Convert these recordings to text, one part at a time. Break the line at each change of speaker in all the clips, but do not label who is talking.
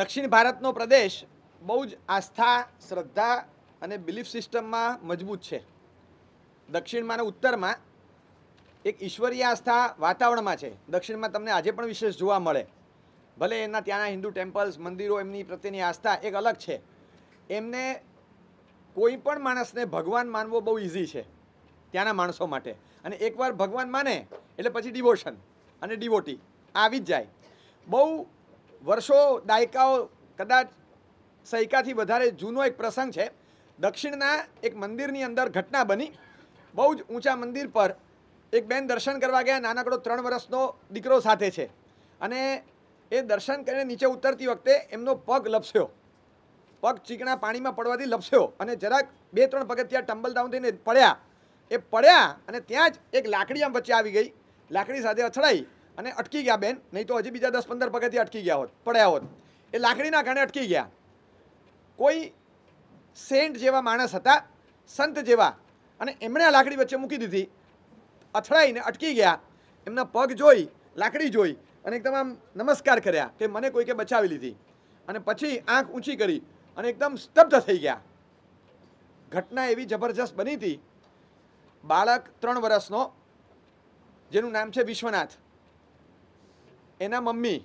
દક્ષિણ ભારતનો પ્રદેશ બહુ જ આસ્થા શ્રદ્ધા અને બિલીફ સિસ્ટમમાં મજબૂત છે દક્ષિણમાં અને ઉત્તરમાં એક ઈશ્વરીય આસ્થા વાતાવરણમાં છે દક્ષિણમાં તમને આજે પણ વિશેષ જોવા મળે ભલે એના ત્યાંના હિન્દુ ટેમ્પલ્સ મંદિરો એમની પ્રત્યેની આસ્થા એક અલગ છે એમને કોઈ પણ માણસને ભગવાન માનવો બહુ ઇઝી છે ત્યાંના માણસો માટે અને એકવાર ભગવાન માને એટલે પછી ડિવોશન અને ડિવોટી આવી જ જાય બહુ વર્ષો દાયકાઓ કદાચ સૈકાથી વધારે જૂનો એક પ્રસંગ છે દક્ષિણના એક મંદિરની અંદર ઘટના બની બહુ જ ઊંચા મંદિર પર એક બેન દર્શન કરવા ગયા નાનકડો ત્રણ વર્ષનો દીકરો સાથે છે અને એ દર્શન કરીને નીચે ઉતરતી વખતે એમનો પગ લપસ્યો પગ ચીકણા પાણીમાં પડવાથી લપસ્યો અને જરાક બે ત્રણ પગે ત્યાં ટંબલ ડાઉન થઈને પડ્યા એ પડ્યા અને ત્યાં જ એક લાકડી આમ વચ્ચે આવી ગઈ લાકડી સાથે અથડાઈ અને અટકી ગયા બેન નહીં તો હજી બીજા દસ પંદર પગથી અટકી ગયા હોત પડ્યા હોત એ લાકડીના કારણે અટકી ગયા કોઈ સેન્ટ જેવા માણસ હતા સંત જેવા અને એમણે આ લાકડી વચ્ચે મૂકી દીધી અથડાઈને અટકી ગયા એમના પગ જોઈ લાકડી જોઈ અને એકદમ આમ નમસ્કાર કર્યા કે મને કોઈકે બચાવી લીધી અને પછી આંખ ઊંચી કરી અને એકદમ સ્તબ્ધ થઈ ગયા ઘટના એવી જબરજસ્ત બની હતી બાળક ત્રણ વર્ષનો જેનું નામ છે વિશ્વનાથ એના મમ્મી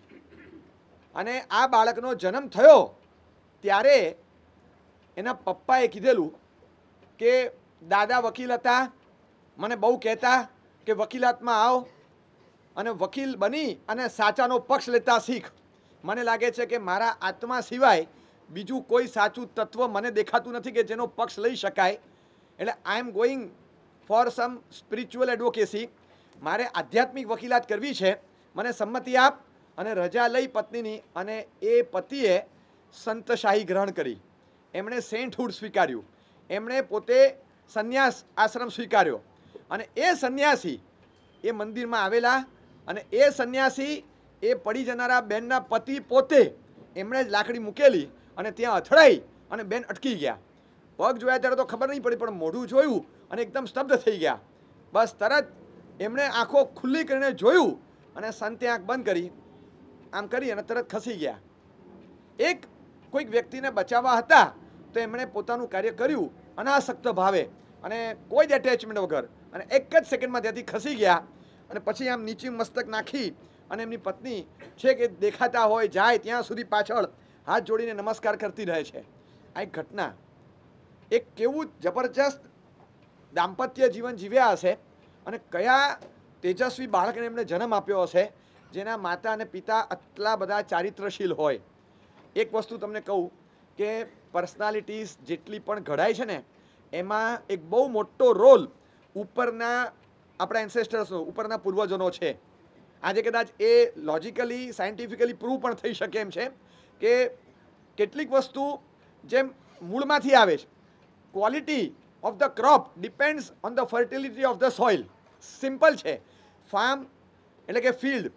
અને આ બાળકનો જન્મ થયો ત્યારે એના પપ્પાએ કીધેલું કે દાદા વકીલ હતા મને બહુ કહેતા કે વકીલાતમાં આવ અને વકીલ બની અને સાચાનો પક્ષ લેતા શીખ મને લાગે છે કે મારા આત્મા સિવાય બીજું કોઈ સાચું તત્વ મને દેખાતું નથી કે જેનો પક્ષ લઈ શકાય એટલે I am going for some spiritual advocacy મારે આધ્યાત્મિક વકીલાત કરવી છે મને સંમતિ આપ અને રજા લઈ પત્નીની અને એ પતિએ સંતશાહી ગ્રહણ કરી એમણે સેન્ટહુડ સ્વીકાર્યું એમણે પોતે સંન્યાસ આશ્રમ સ્વીકાર્યો અને એ સંન્યાસી એ મંદિરમાં આવેલા અને એ સંન્યાસી એ પડી જનારા બેનના પતિ પોતે એમણે જ લાકડી મૂકેલી અને ત્યાં અથડાઈ અને બેન અટકી ગયા પગ જોયા ત્યારે તો ખબર નહીં પડી પણ મોઢું જોયું અને એકદમ સ્તબ્ધ થઈ ગયા બસ તરત એમણે આંખો ખુલ્લી કરીને જોયું અને શાંતિ આંખ બંધ કરી આમ કરી અને તરત ખસી ગયા એક કોઈક વ્યક્તિને બચાવવા હતા તો એમણે પોતાનું કાર્ય કર્યું અને અનાસક્ત ભાવે અને કોઈ જ એટેચમેન્ટ વગર અને એક જ સેકન્ડમાં ત્યાંથી ખસી ગયા અને પછી આમ નીચી મસ્તક નાખી અને એમની પત્ની છે કે દેખાતા હોય જાય ત્યાં સુધી પાછળ હાથ જોડીને નમસ્કાર કરતી રહે છે આ એક ઘટના એક કેવું જબરજસ્ત દાંપત્ય જીવન જીવ્યા હશે અને કયા તેજસ્વી બાળકને એમને જન્મ આપ્યો હશે જેના માતા અને પિતા આટલા બધા ચારિત્રશીલ હોય એક વસ્તુ તમને કહું કે પર્સનાલિટીઝ જેટલી પણ ઘડાય છે ને એમાં એક બહુ મોટો રોલ ઉપરના આપણા એન્સેસ્ટર્સનો ઉપરના પૂર્વજોનો છે આજે કદાચ એ લોજિકલી સાયન્ટિફિકલી પ્રૂવ પણ થઈ શકે એમ છે કે કેટલીક વસ્તુ જેમ મૂળમાંથી આવે છે quality of the crop depends on the fertility of the soil simple છે ફાર્મ એટલે કે ફિલ્ડ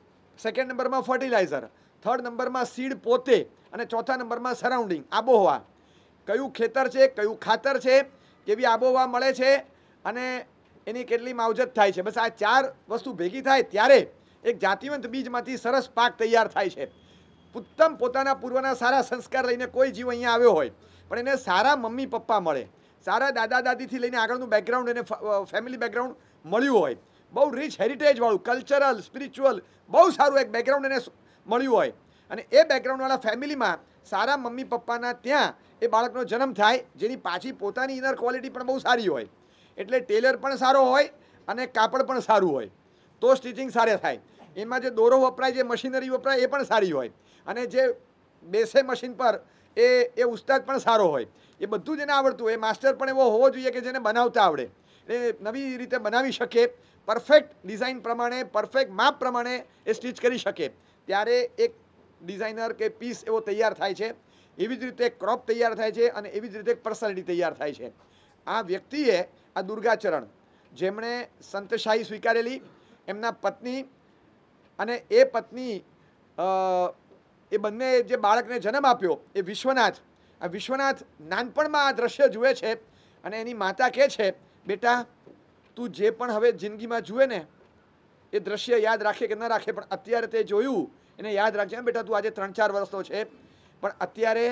સેકન્ડ નંબરમાં ફર્ટિલાઇઝર થર્ડ નંબરમાં સીડ પોતે અને ચોથા નંબરમાં સરાઉન્ડિંગ આબોહવા કયું ખેતર છે કયું ખાતર છે કેવી આબોહવા મળે છે અને એની કેટલી માવજત થાય છે બસ આ ચાર વસ્તુ ભેગી થાય ત્યારે એક જાતિવંત બીજમાંથી સરસ પાક તૈયાર થાય છે ઉત્તમ પોતાના પૂર્વના સારા સંસ્કાર લઈને કોઈ જીવ અહીંયા આવ્યો હોય પણ એને સારા મમ્મી પપ્પા મળે સારા દાદા દાદીથી લઈને આગળનું બેકગ્રાઉન્ડ એને ફેમિલી બેકગ્રાઉન્ડ મળ્યું હોય બહુ રિચ હેરિટેજવાળું કલ્ચરલ સ્પિરિચ્યુઅલ બહુ સારું એક બેકગ્રાઉન્ડ એને મળ્યું હોય અને એ બેકગ્રાઉન્ડવાળા ફેમિલીમાં સારા મમ્મી પપ્પાના ત્યાં એ બાળકનો જન્મ થાય જેની પાછી પોતાની ઇનર ક્વોલિટી પણ બહુ સારી હોય એટલે ટેલર પણ સારો હોય અને કાપડ પણ સારું હોય તો સ્ટિચિંગ સારે થાય એમાં જે દોરો વપરાય જે મશીનરી વપરાય એ પણ સારી હોય અને જે બેસે મશીન પર એ એ ઉસ્તાદ પણ સારો હોય એ બધું જ એને આવડતું એ માસ્ટર પણ એવો હોવો જોઈએ કે જેને બનાવતા આવડે એ નવી રીતે બનાવી શકે પરફેક્ટ ડિઝાઇન પ્રમાણે પરફેક્ટ માપ પ્રમાણે એ સ્ટિચ કરી શકે ત્યારે એક ડિઝાઇનર કે પીસ એવો તૈયાર થાય છે એવી જ રીતે ક્રોપ તૈયાર થાય છે અને એવી જ રીતે એક પર્સનાલિટી તૈયાર થાય છે આ વ્યક્તિએ આ દુર્ગાચરણ જેમણે સંતશાહી સ્વીકારેલી એમના પત્ની અને એ પત્ની એ બંને જે બાળકને જન્મ આપ્યો એ વિશ્વનાથ આ વિશ્વનાથ નાનપણમાં આ દ્રશ્ય જુએ છે અને એની માતા કહે છે બેટા તું જે પણ હવે જિંદગીમાં જુએ ને એ દ્રશ્ય યાદ રાખે કે ન રાખે પણ અત્યારે તે જોયું એને યાદ રાખજે બેટા તું આજે ત્રણ ચાર વર્ષનો છે પણ અત્યારે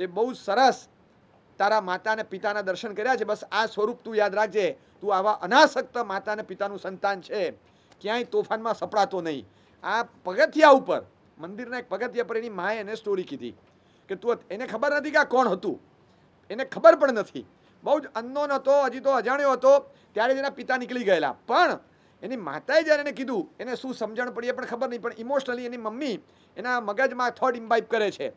તે બહુ સરસ તારા માતા અને પિતાના દર્શન કર્યા છે બસ આ સ્વરૂપ તું યાદ રાખજે તું આવા અનાસક્ત માતા અને પિતાનું સંતાન છે ક્યાંય તોફાનમાં સપડાતો નહીં આ પગથિયા ઉપર મંદિરના એક પગથિયા પર એની માએ એને સ્ટોરી કીધી કે તું એને ખબર નથી કે આ કોણ હતું એને ખબર પણ નથી બહુ જ અનનોન હતો હજી તો અજાણ્યો હતો ત્યારે જ એના પિતા નીકળી ગયેલા પણ એની માતાએ જ્યારે એને કીધું એને શું સમજણ પડી એ પણ ખબર નહીં પણ ઇમોશનલી એની મમ્મી એના મગજમાં થોડ ઇમ્બાઇબ કરે છે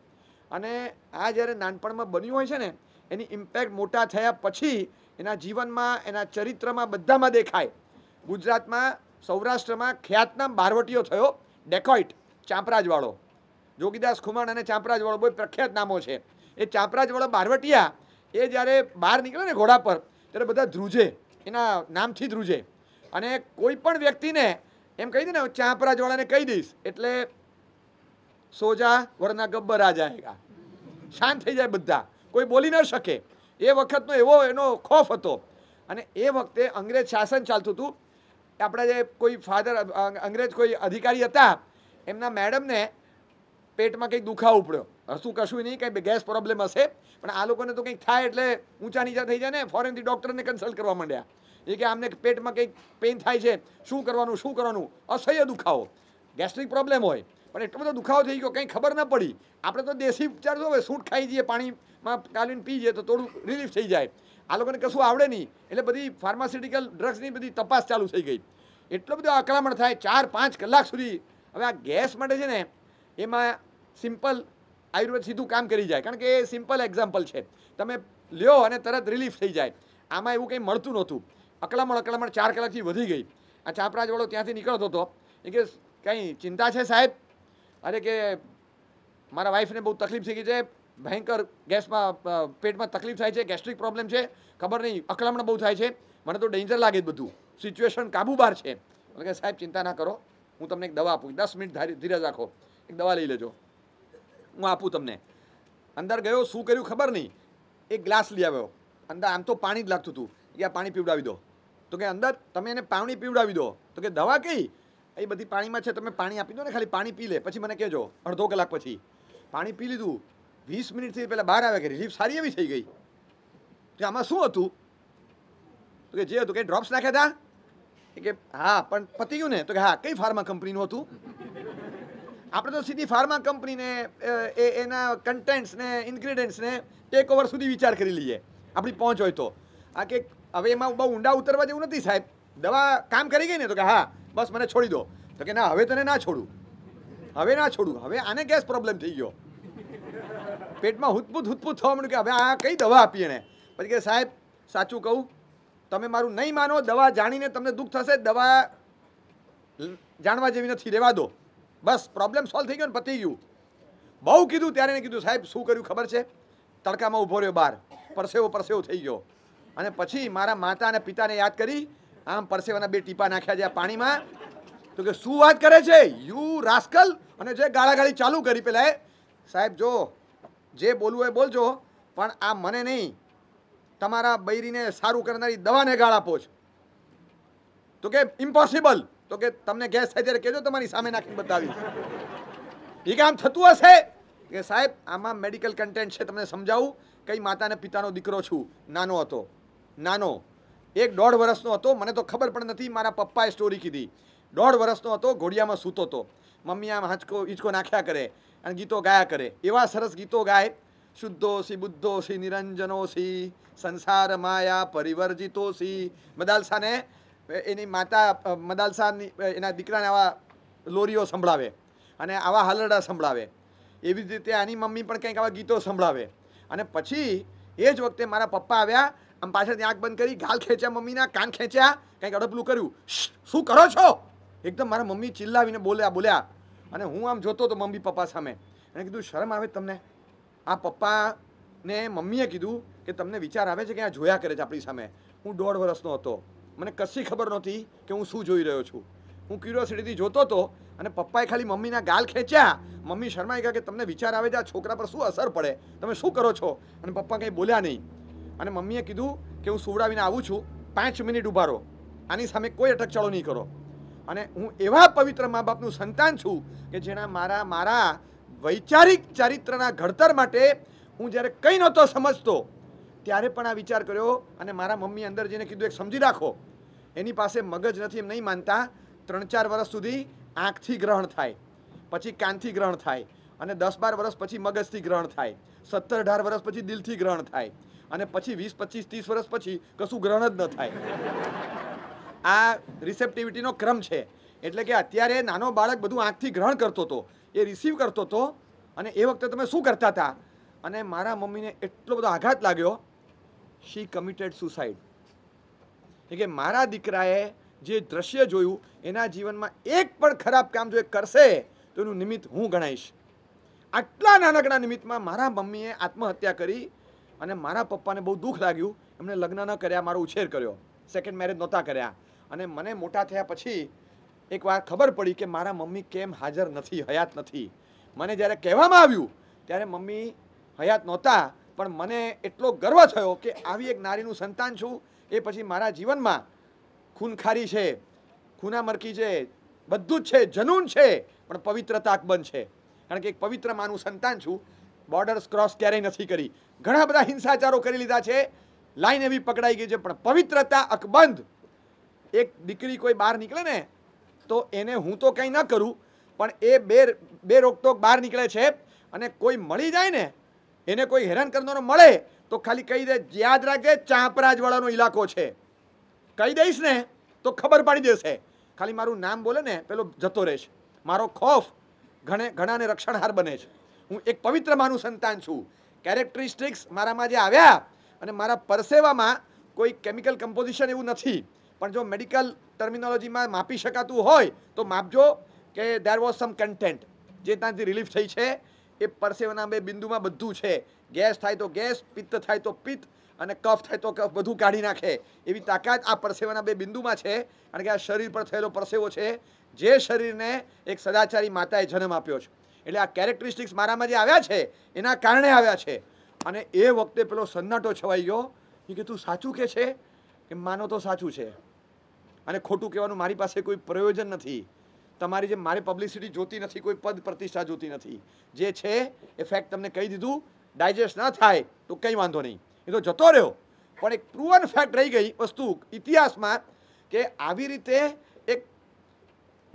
અને આ જ્યારે નાનપણમાં બન્યું હોય છે ને એની ઇમ્પેક્ટ મોટા થયા પછી એના જીવનમાં એના ચરિત્રમાં બધામાં દેખાય ગુજરાતમાં સૌરાષ્ટ્રમાં ખ્યાતનામ બારવટીઓ થયો ડેકોઇટ ચાંપરાજવાળો જોગીદાસ ખુમાણ અને ચાંપરાજવાળો બહુ પ્રખ્યાત નામો છે એ ચાંપરાજવાળો બારવટીયા એ જ્યારે બહાર નીકળે ને ઘોડા પર ત્યારે બધા ધ્રુજે એના નામથી ધ્રુજે અને કોઈ પણ વ્યક્તિને એમ કહી દે ને જોડાને કહી દઈશ એટલે સોજા વરના ગબ્બર આ જાયગા શાંત થઈ જાય બધા કોઈ બોલી ન શકે એ વખતનો એવો એનો ખોફ હતો અને એ વખતે અંગ્રેજ શાસન ચાલતું હતું આપણા જે કોઈ ફાધર અંગ્રેજ કોઈ અધિકારી હતા એમના મેડમને પેટમાં કંઈક દુખાવો ઉપડ્યો હસું કશું નહીં કંઈ ગેસ પ્રોબ્લેમ હશે પણ આ લોકોને તો કંઈક થાય એટલે ઊંચા નીચા થઈ જાય ને ફોરેનથી ડૉક્ટરને કન્સલ્ટ કરવા માંડ્યા એ કે આમને પેટમાં કંઈક પેઇન થાય છે શું કરવાનું શું કરવાનું અસહ્ય દુખાવો ગેસ્ટ્રિક પ્રોબ્લેમ હોય પણ એટલો બધો દુખાવો થઈ ગયો કંઈ ખબર ન પડી આપણે તો દેશી ઉપચાર જો સૂટ ખાઈ જઈએ પાણીમાં કાલીને પી જઈએ તો થોડું રિલીફ થઈ જાય આ લોકોને કશું આવડે નહીં એટલે બધી ફાર્માસ્યુટિકલ ડ્રગ્સની બધી તપાસ ચાલુ થઈ ગઈ એટલો બધો આક્રમણ થાય ચાર પાંચ કલાક સુધી હવે આ ગેસ માટે છે ને એમાં સિમ્પલ આયુર્વેદ સીધું કામ કરી જાય કારણ કે એ સિમ્પલ એક્ઝામ્પલ છે તમે લ્યો અને તરત રિલીફ થઈ જાય આમાં એવું કંઈ મળતું નહોતું અકળામણ અકળામણ ચાર કલાકથી વધી ગઈ આ ચાપરાજવાળો ત્યાંથી નીકળતો હતો એ કે કંઈ ચિંતા છે સાહેબ અરે કે મારા વાઈફને બહુ તકલીફ થઈ ગઈ છે ભયંકર ગેસમાં પેટમાં તકલીફ થાય છે ગેસ્ટ્રિક પ્રોબ્લેમ છે ખબર નહીં અકળામણ બહુ થાય છે મને તો ડેન્જર લાગે જ બધું સિચ્યુએશન કાબુ બહાર છે એટલે કે સાહેબ ચિંતા ના કરો હું તમને એક દવા આપું દસ મિનિટ ધીરજ રાખો એક દવા લઈ લેજો હું આપું તમને અંદર ગયો શું કર્યું ખબર નહીં એક ગ્લાસ લઈ આવ્યો અંદર આમ તો પાણી જ લાગતું હતું કે આ પાણી પીવડાવી દો તો કે અંદર તમે એને પાણી પીવડાવી દો તો કે દવા કઈ એ બધી પાણીમાં છે તમે પાણી આપી દો ને ખાલી પાણી પી લે પછી મને કહેજો અડધો કલાક પછી પાણી પી લીધું વીસ મિનિટથી પહેલાં બહાર આવ્યા કે રિલીફ સારી એવી થઈ ગઈ તો આમાં શું હતું તો કે જે હતું કે ડ્રોપ્સ નાખ્યા હતા કે હા પણ પતી ગયું ને તો કે હા કઈ ફાર્મા કંપનીનું હતું આપણે તો સીધી ફાર્મા કંપનીને એના કન્ટેન્ટ્સને ઇન્ગ્રીડિયન્ટ્સને ટેક ઓવર સુધી વિચાર કરી લઈએ આપણી પહોંચ હોય તો આ કે હવે એમાં બહુ ઊંડા ઉતરવા જેવું નથી સાહેબ દવા કામ કરી ગઈ ને તો કે હા બસ મને છોડી દો તો કે ના હવે તને ના છોડું હવે ના છોડું હવે આને ગેસ પ્રોબ્લેમ થઈ ગયો પેટમાં હુતપુત હુતપૂત થવા માંડ્યું કે હવે આ કઈ દવા આપી એણે પછી કે સાહેબ સાચું કહું તમે મારું નહીં માનો દવા જાણીને તમને દુઃખ થશે દવા જાણવા જેવી નથી રહેવા દો બસ પ્રોબ્લેમ સોલ્વ થઈ ગયો ને પતી ગયું બહુ કીધું ત્યારે એને કીધું સાહેબ શું કર્યું ખબર છે તડકામાં ઊભો રહ્યો બહાર પરસેવો પરસેવો થઈ ગયો અને પછી મારા માતા અને પિતાને યાદ કરી આમ પરસેવાના બે ટીપા નાખ્યા છે પાણીમાં તો કે શું વાત કરે છે યુ રાસ્કલ અને જે ગાળાગાળી ચાલુ કરી પેલા સાહેબ જો જે બોલવું એ બોલજો પણ આ મને નહીં તમારા બૈરીને સારું કરનારી દવાને ગાળ આપો છો તો કે ઇમ્પોસિબલ તો કે તમને ગેસ થાય ત્યારે કહેજો તમારી સામે નાખીને બતાવી એ આમ થતું હશે કે સાહેબ આમાં મેડિકલ કન્ટેન્ટ છે તમને સમજાવું કઈ માતાને પિતાનો દીકરો છું નાનો હતો નાનો એક દોઢ વર્ષનો હતો મને તો ખબર પણ નથી મારા પપ્પાએ સ્ટોરી કીધી દોઢ વર્ષનો હતો ઘોડિયામાં સૂતો હતો મમ્મી આમ હાંચકો હિંચકો નાખ્યા કરે અને ગીતો ગાયા કરે એવા સરસ ગીતો ગાય શુદ્ધો સી બુદ્ધો સી નિરંજનો સી સંસાર માયા પરિવર્જિતો સી મદાલસાને એની માતા મદાલસાની એના દીકરાને આવા લોરીઓ સંભળાવે અને આવા હાલરડા સંભળાવે એવી જ રીતે આની મમ્મી પણ કંઈક આવા ગીતો સંભળાવે અને પછી એ જ વખતે મારા પપ્પા આવ્યા આમ પાછળથી આંખ બંધ કરી ગાલ ખેંચ્યા મમ્મીના કાન ખેંચ્યા કંઈક અડપલું કર્યું શું કરો છો એકદમ મારા મમ્મી ચિલ્લાવીને બોલ્યા બોલ્યા અને હું આમ જોતો તો મમ્મી પપ્પા સામે અને કીધું શરમ આવે તમને આ પપ્પાને મમ્મીએ કીધું કે તમને વિચાર આવે છે કે આ જોયા કરે છે આપણી સામે હું દોઢ વર્ષનો હતો મને કશી ખબર નહોતી કે હું શું જોઈ રહ્યો છું હું ક્યુરિયોસિટીથી જોતો હતો અને પપ્પાએ ખાલી મમ્મીના ગાલ ખેંચ્યા મમ્મી શરમાઈ ગયા કે તમને વિચાર આવે છે આ છોકરા પર શું અસર પડે તમે શું કરો છો અને પપ્પા કંઈ બોલ્યા નહીં અને મમ્મીએ કીધું કે હું સુવડાવીને આવું છું પાંચ મિનિટ ઊભા રહો આની સામે કોઈ અટકચાળો નહીં કરો અને હું એવા પવિત્ર મા બાપનું સંતાન છું કે જેના મારા મારા વૈચારિક ચારિત્રના ઘડતર માટે હું જ્યારે કંઈ નહોતો સમજતો ત્યારે પણ આ વિચાર કર્યો અને મારા મમ્મી અંદર જઈને કીધું એક સમજી રાખો એની પાસે મગજ નથી એમ નહીં માનતા ત્રણ ચાર વર્ષ સુધી આંખથી ગ્રહણ થાય પછી કાનથી ગ્રહણ થાય અને દસ બાર વર્ષ પછી મગજથી ગ્રહણ થાય સત્તર અઢાર વર્ષ પછી દિલથી ગ્રહણ થાય અને પછી વીસ પચીસ ત્રીસ વર્ષ પછી કશું ગ્રહણ જ ન થાય આ રિસેપ્ટિવિટીનો ક્રમ છે એટલે કે અત્યારે નાનો બાળક બધું આંખથી ગ્રહણ કરતો હતો એ રિસીવ કરતો હતો અને એ વખતે તમે શું કરતા હતા અને મારા મમ્મીને એટલો બધો આઘાત લાગ્યો શી કમિટેડ સુસાઇડ એટલે કે મારા દીકરાએ જે દ્રશ્ય જોયું એના જીવનમાં એક પણ ખરાબ કામ જો એ કરશે તો એનું નિમિત્ત હું ગણાઈશ આટલા નાનકડા નિમિત્તમાં મારા મમ્મીએ આત્મહત્યા કરી અને મારા પપ્પાને બહુ દુઃખ લાગ્યું એમણે લગ્ન ન કર્યા મારો ઉછેર કર્યો સેકન્ડ મેરેજ નહોતા કર્યા અને મને મોટા થયા પછી એકવાર ખબર પડી કે મારા મમ્મી કેમ હાજર નથી હયાત નથી મને જ્યારે કહેવામાં આવ્યું ત્યારે મમ્મી હયાત નહોતા પણ મને એટલો ગર્વ થયો કે આવી એક નારીનું સંતાન છું એ પછી મારા જીવનમાં ખૂનખારી છે ખૂનામરકી છે બધું જ છે જનૂન છે પણ પવિત્રતા અકબંધ છે કારણ કે એક પવિત્ર માનું સંતાન છું બોર્ડર્સ ક્રોસ ક્યારેય નથી કરી ઘણા બધા હિંસાચારો કરી લીધા છે લાઈન એવી પકડાઈ ગઈ છે પણ પવિત્રતા અકબંધ એક દીકરી કોઈ બહાર નીકળે ને તો એને હું તો કંઈ ન કરું પણ એ બે બે રોકટોક બહાર નીકળે છે અને કોઈ મળી જાય ને એને કોઈ હેરાન કરનારો મળે તો ખાલી કહી દે યાદ રાખજે ચાંપરાજવાળાનો ઇલાકો છે કહી દઈશ ને તો ખબર પાડી દેશે ખાલી મારું નામ બોલે ને પેલો જતો રહેશે મારો ખોફ ઘણે ઘણાને રક્ષણહાર બને છે હું એક પવિત્ર માનું સંતાન છું કેરેક્ટરિસ્ટિક્સ મારામાં જે આવ્યા અને મારા પરસેવામાં કોઈ કેમિકલ કમ્પોઝિશન એવું નથી પણ જો મેડિકલ ટર્મિનોલોજીમાં માપી શકાતું હોય તો માપજો કે દેર વોઝ સમ કન્ટેન્ટ જે ત્યાંથી રિલીફ થઈ છે એ પરસેવાના બે બિંદુમાં બધું છે ગેસ થાય તો ગેસ પિત્ત થાય તો પિત્ત અને કફ થાય તો કફ બધું કાઢી નાખે એવી તાકાત આ પરસેવાના બે બિંદુમાં છે કારણ કે આ શરીર પર થયેલો પરસેવો છે જે શરીરને એક સદાચારી માતાએ જન્મ આપ્યો છે એટલે આ કેરેક્ટરિસ્ટિક્સ મારામાં જે આવ્યા છે એના કારણે આવ્યા છે અને એ વખતે પેલો સન્નાટો છવાઈ ગયો એ કે તું સાચું કે છે કે માનો તો સાચું છે અને ખોટું કહેવાનું મારી પાસે કોઈ પ્રયોજન નથી તમારી જે મારે પબ્લિસિટી જોતી નથી કોઈ પદ પ્રતિષ્ઠા જોતી નથી જે છે એ ફેક્ટ તમને કહી દીધું ડાયજેસ્ટ ના થાય તો કંઈ વાંધો નહીં એ તો જતો રહ્યો પણ એક પ્રુવન ફેક્ટ રહી ગઈ વસ્તુ ઇતિહાસમાં કે આવી રીતે એક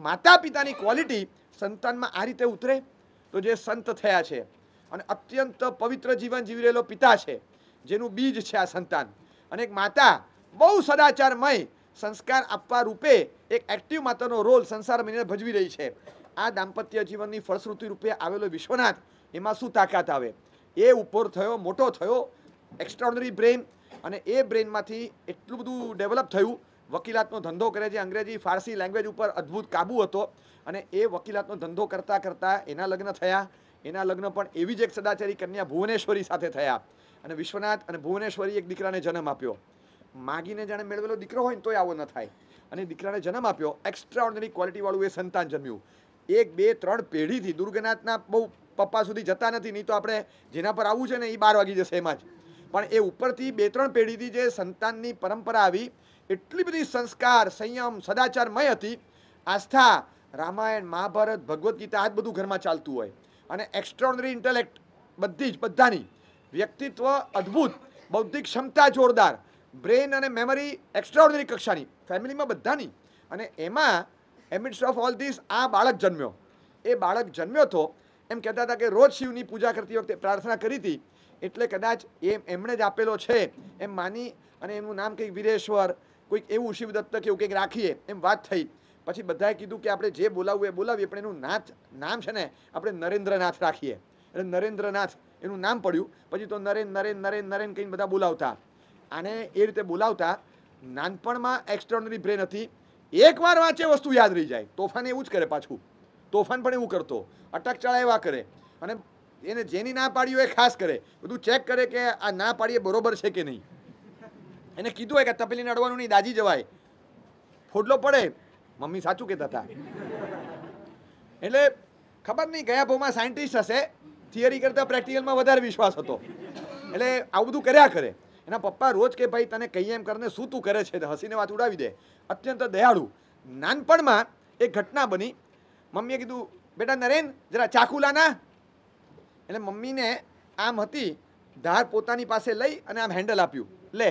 માતા પિતાની ક્વોલિટી સંતાનમાં આ રીતે ઉતરે તો જે સંત થયા છે અને અત્યંત પવિત્ર જીવન જીવી રહેલો પિતા છે જેનું બીજ છે આ સંતાન અને એક માતા બહુ સદાચારમય સંસ્કાર આપવા રૂપે એક એક્ટિવ માતાનો રોલ સંસાર મહિને ભજવી રહી છે આ દાંપત્ય જીવનની ફળશ્રુતિ રૂપે આવેલો વિશ્વનાથ એમાં શું તાકાત આવે એ ઉપર થયો મોટો થયો એક્સ્ટ્રાઓર્ડનરી બ્રેઇન અને એ બ્રેઇનમાંથી એટલું બધું ડેવલપ થયું વકીલાતનો ધંધો કરે છે અંગ્રેજી ફારસી લેંગ્વેજ ઉપર અદ્ભુત કાબુ હતો અને એ વકીલાતનો ધંધો કરતાં કરતાં એના લગ્ન થયા એના લગ્ન પણ એવી જ એક સદાચારી કન્યા ભુવનેશ્વરી સાથે થયા અને વિશ્વનાથ અને ભુવનેશ્વરી એક દીકરાને જન્મ આપ્યો માગીને જાણે મેળવેલો દીકરો હોય ને તોય આવો ન થાય અને દીકરાને જન્મ આપ્યો એક્સ્ટ્રા ઓર્ડિનરી ક્વોલિટીવાળું એ સંતાન જન્મ્યું એક બે ત્રણ પેઢીથી દુર્ગનાથના બહુ પપ્પા સુધી જતા નથી નહીં તો આપણે જેના પર આવવું છે ને એ બાર વાગી જશે એમાં જ પણ એ ઉપરથી બે ત્રણ પેઢીથી જે સંતાનની પરંપરા આવી એટલી બધી સંસ્કાર સંયમ સદાચારમય હતી આસ્થા રામાયણ મહાભારત ભગવદ્ ગીતા આ જ બધું ઘરમાં ચાલતું હોય અને એક્સ્ટ્રોનરી ઇન્ટેલેક્ટ બધી જ બધાની વ્યક્તિત્વ અદ્ભુત બૌદ્ધિક ક્ષમતા જોરદાર બ્રેન અને મેમરી એક્સ્ટ્રાઓર્ડિનરી કક્ષાની ફેમિલીમાં બધાની અને એમાં એમિડ્સ ઓફ ઓલ ધીસ આ બાળક જન્મ્યો એ બાળક જન્મ્યો હતો એમ કહેતા હતા કે રોજ શિવની પૂજા કરતી વખતે પ્રાર્થના કરી હતી એટલે કદાચ એમ એમણે જ આપેલો છે એમ માની અને એમનું નામ કંઈક વીરેશ્વર કોઈક એવું શિવદત્ત કે એવું કંઈક રાખીએ એમ વાત થઈ પછી બધાએ કીધું કે આપણે જે બોલાવવું એ બોલાવીએ પણ એનું નાથ નામ છે ને આપણે નરેન્દ્રનાથ રાખીએ એટલે નરેન્દ્રનાથ એનું નામ પડ્યું પછી તો નરેન નરેન નરેન નરેન કહીને બધા બોલાવતા આને એ રીતે બોલાવતા નાનપણમાં એક્સ્ટ્રોનરી બ્રેન હતી એકવાર વાંચે વસ્તુ યાદ રહી જાય તોફાન એવું જ કરે પાછું તોફાન પણ એવું કરતો અટક અટકચાળા એવા કરે અને એને જેની ના પાડ્યું એ ખાસ કરે બધું ચેક કરે કે આ ના પાડીએ બરોબર છે કે નહીં એને કીધું હોય કે તપેલીને અડવાનું નહીં દાજી જવાય ફોડલો પડે મમ્મી સાચું કહેતા હતા એટલે ખબર નહીં ગયા ભાવમાં સાયન્ટિસ્ટ હશે થિયરી કરતાં પ્રેક્ટિકલમાં વધારે વિશ્વાસ હતો એટલે આવું બધું કર્યા કરે એના પપ્પા રોજ કે ભાઈ તને કહીએ એમ કરીને શું તું કરે છે હસીને વાત ઉડાવી દે અત્યંત દયાળુ નાનપણમાં એક ઘટના બની મમ્મીએ કીધું બેટા નરેન જરા ચાકુ લાના એટલે મમ્મીને આમ હતી ધાર પોતાની પાસે લઈ અને આમ હેન્ડલ આપ્યું લે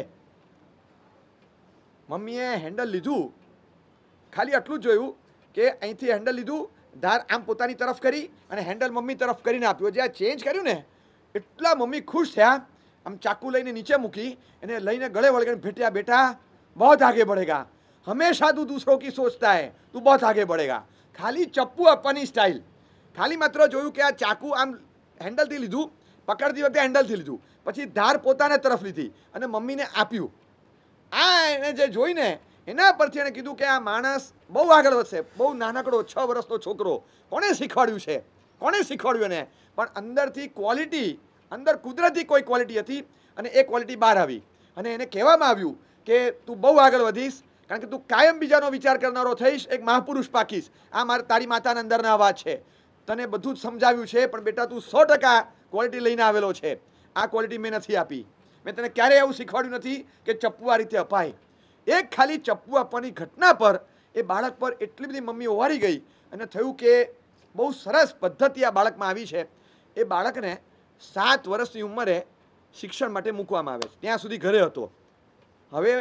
મમ્મીએ હેન્ડલ લીધું ખાલી એટલું જ જોયું કે અહીંથી હેન્ડલ લીધું ધાર આમ પોતાની તરફ કરી અને હેન્ડલ મમ્મી તરફ કરીને આપ્યું જે આ ચેન્જ કર્યું ને એટલા મમ્મી ખુશ થયા આમ ચાકુ લઈને નીચે મૂકી એને લઈને ગળે વળગણ ભેટ્યા બેટા બહુ આગે બઢેગા હંમેશા તું દૂસરો કી સોચતા હે તું બહુ આગે બઢેગા ખાલી ચપ્પુ આપવાની સ્ટાઇલ ખાલી માત્ર જોયું કે આ ચાકુ આમ હેન્ડલથી લીધું પકડતી વખતે હેન્ડલથી લીધું પછી ધાર પોતાને તરફ લીધી અને મમ્મીને આપ્યું આ એણે જે જોઈને એના પરથી એણે કીધું કે આ માણસ બહુ આગળ વધશે બહુ નાનકડો છ વર્ષનો છોકરો કોણે શીખવાડ્યું છે કોણે શીખવાડ્યું એને પણ અંદરથી ક્વોલિટી અંદર કુદરતી કોઈ ક્વોલિટી હતી અને એ ક્વોલિટી બહાર આવી અને એને કહેવામાં આવ્યું કે તું બહુ આગળ વધીશ કારણ કે તું કાયમ બીજાનો વિચાર કરનારો થઈશ એક મહાપુરુષ પાકીશ આ મારા તારી માતાના અંદરના આવા છે તને બધું જ સમજાવ્યું છે પણ બેટા તું સો ટકા ક્વોલિટી લઈને આવેલો છે આ ક્વોલિટી મેં નથી આપી મેં તને ક્યારેય એવું શીખવાડ્યું નથી કે ચપ્પુ આ રીતે અપાય એક ખાલી ચપ્પુ આપવાની ઘટના પર એ બાળક પર એટલી બધી મમ્મી ઓવારી ગઈ અને થયું કે બહુ સરસ પદ્ધતિ આ બાળકમાં આવી છે એ બાળકને સાત વર્ષની ઉંમરે શિક્ષણ માટે મૂકવામાં આવે છે ત્યાં સુધી ઘરે હતો હવે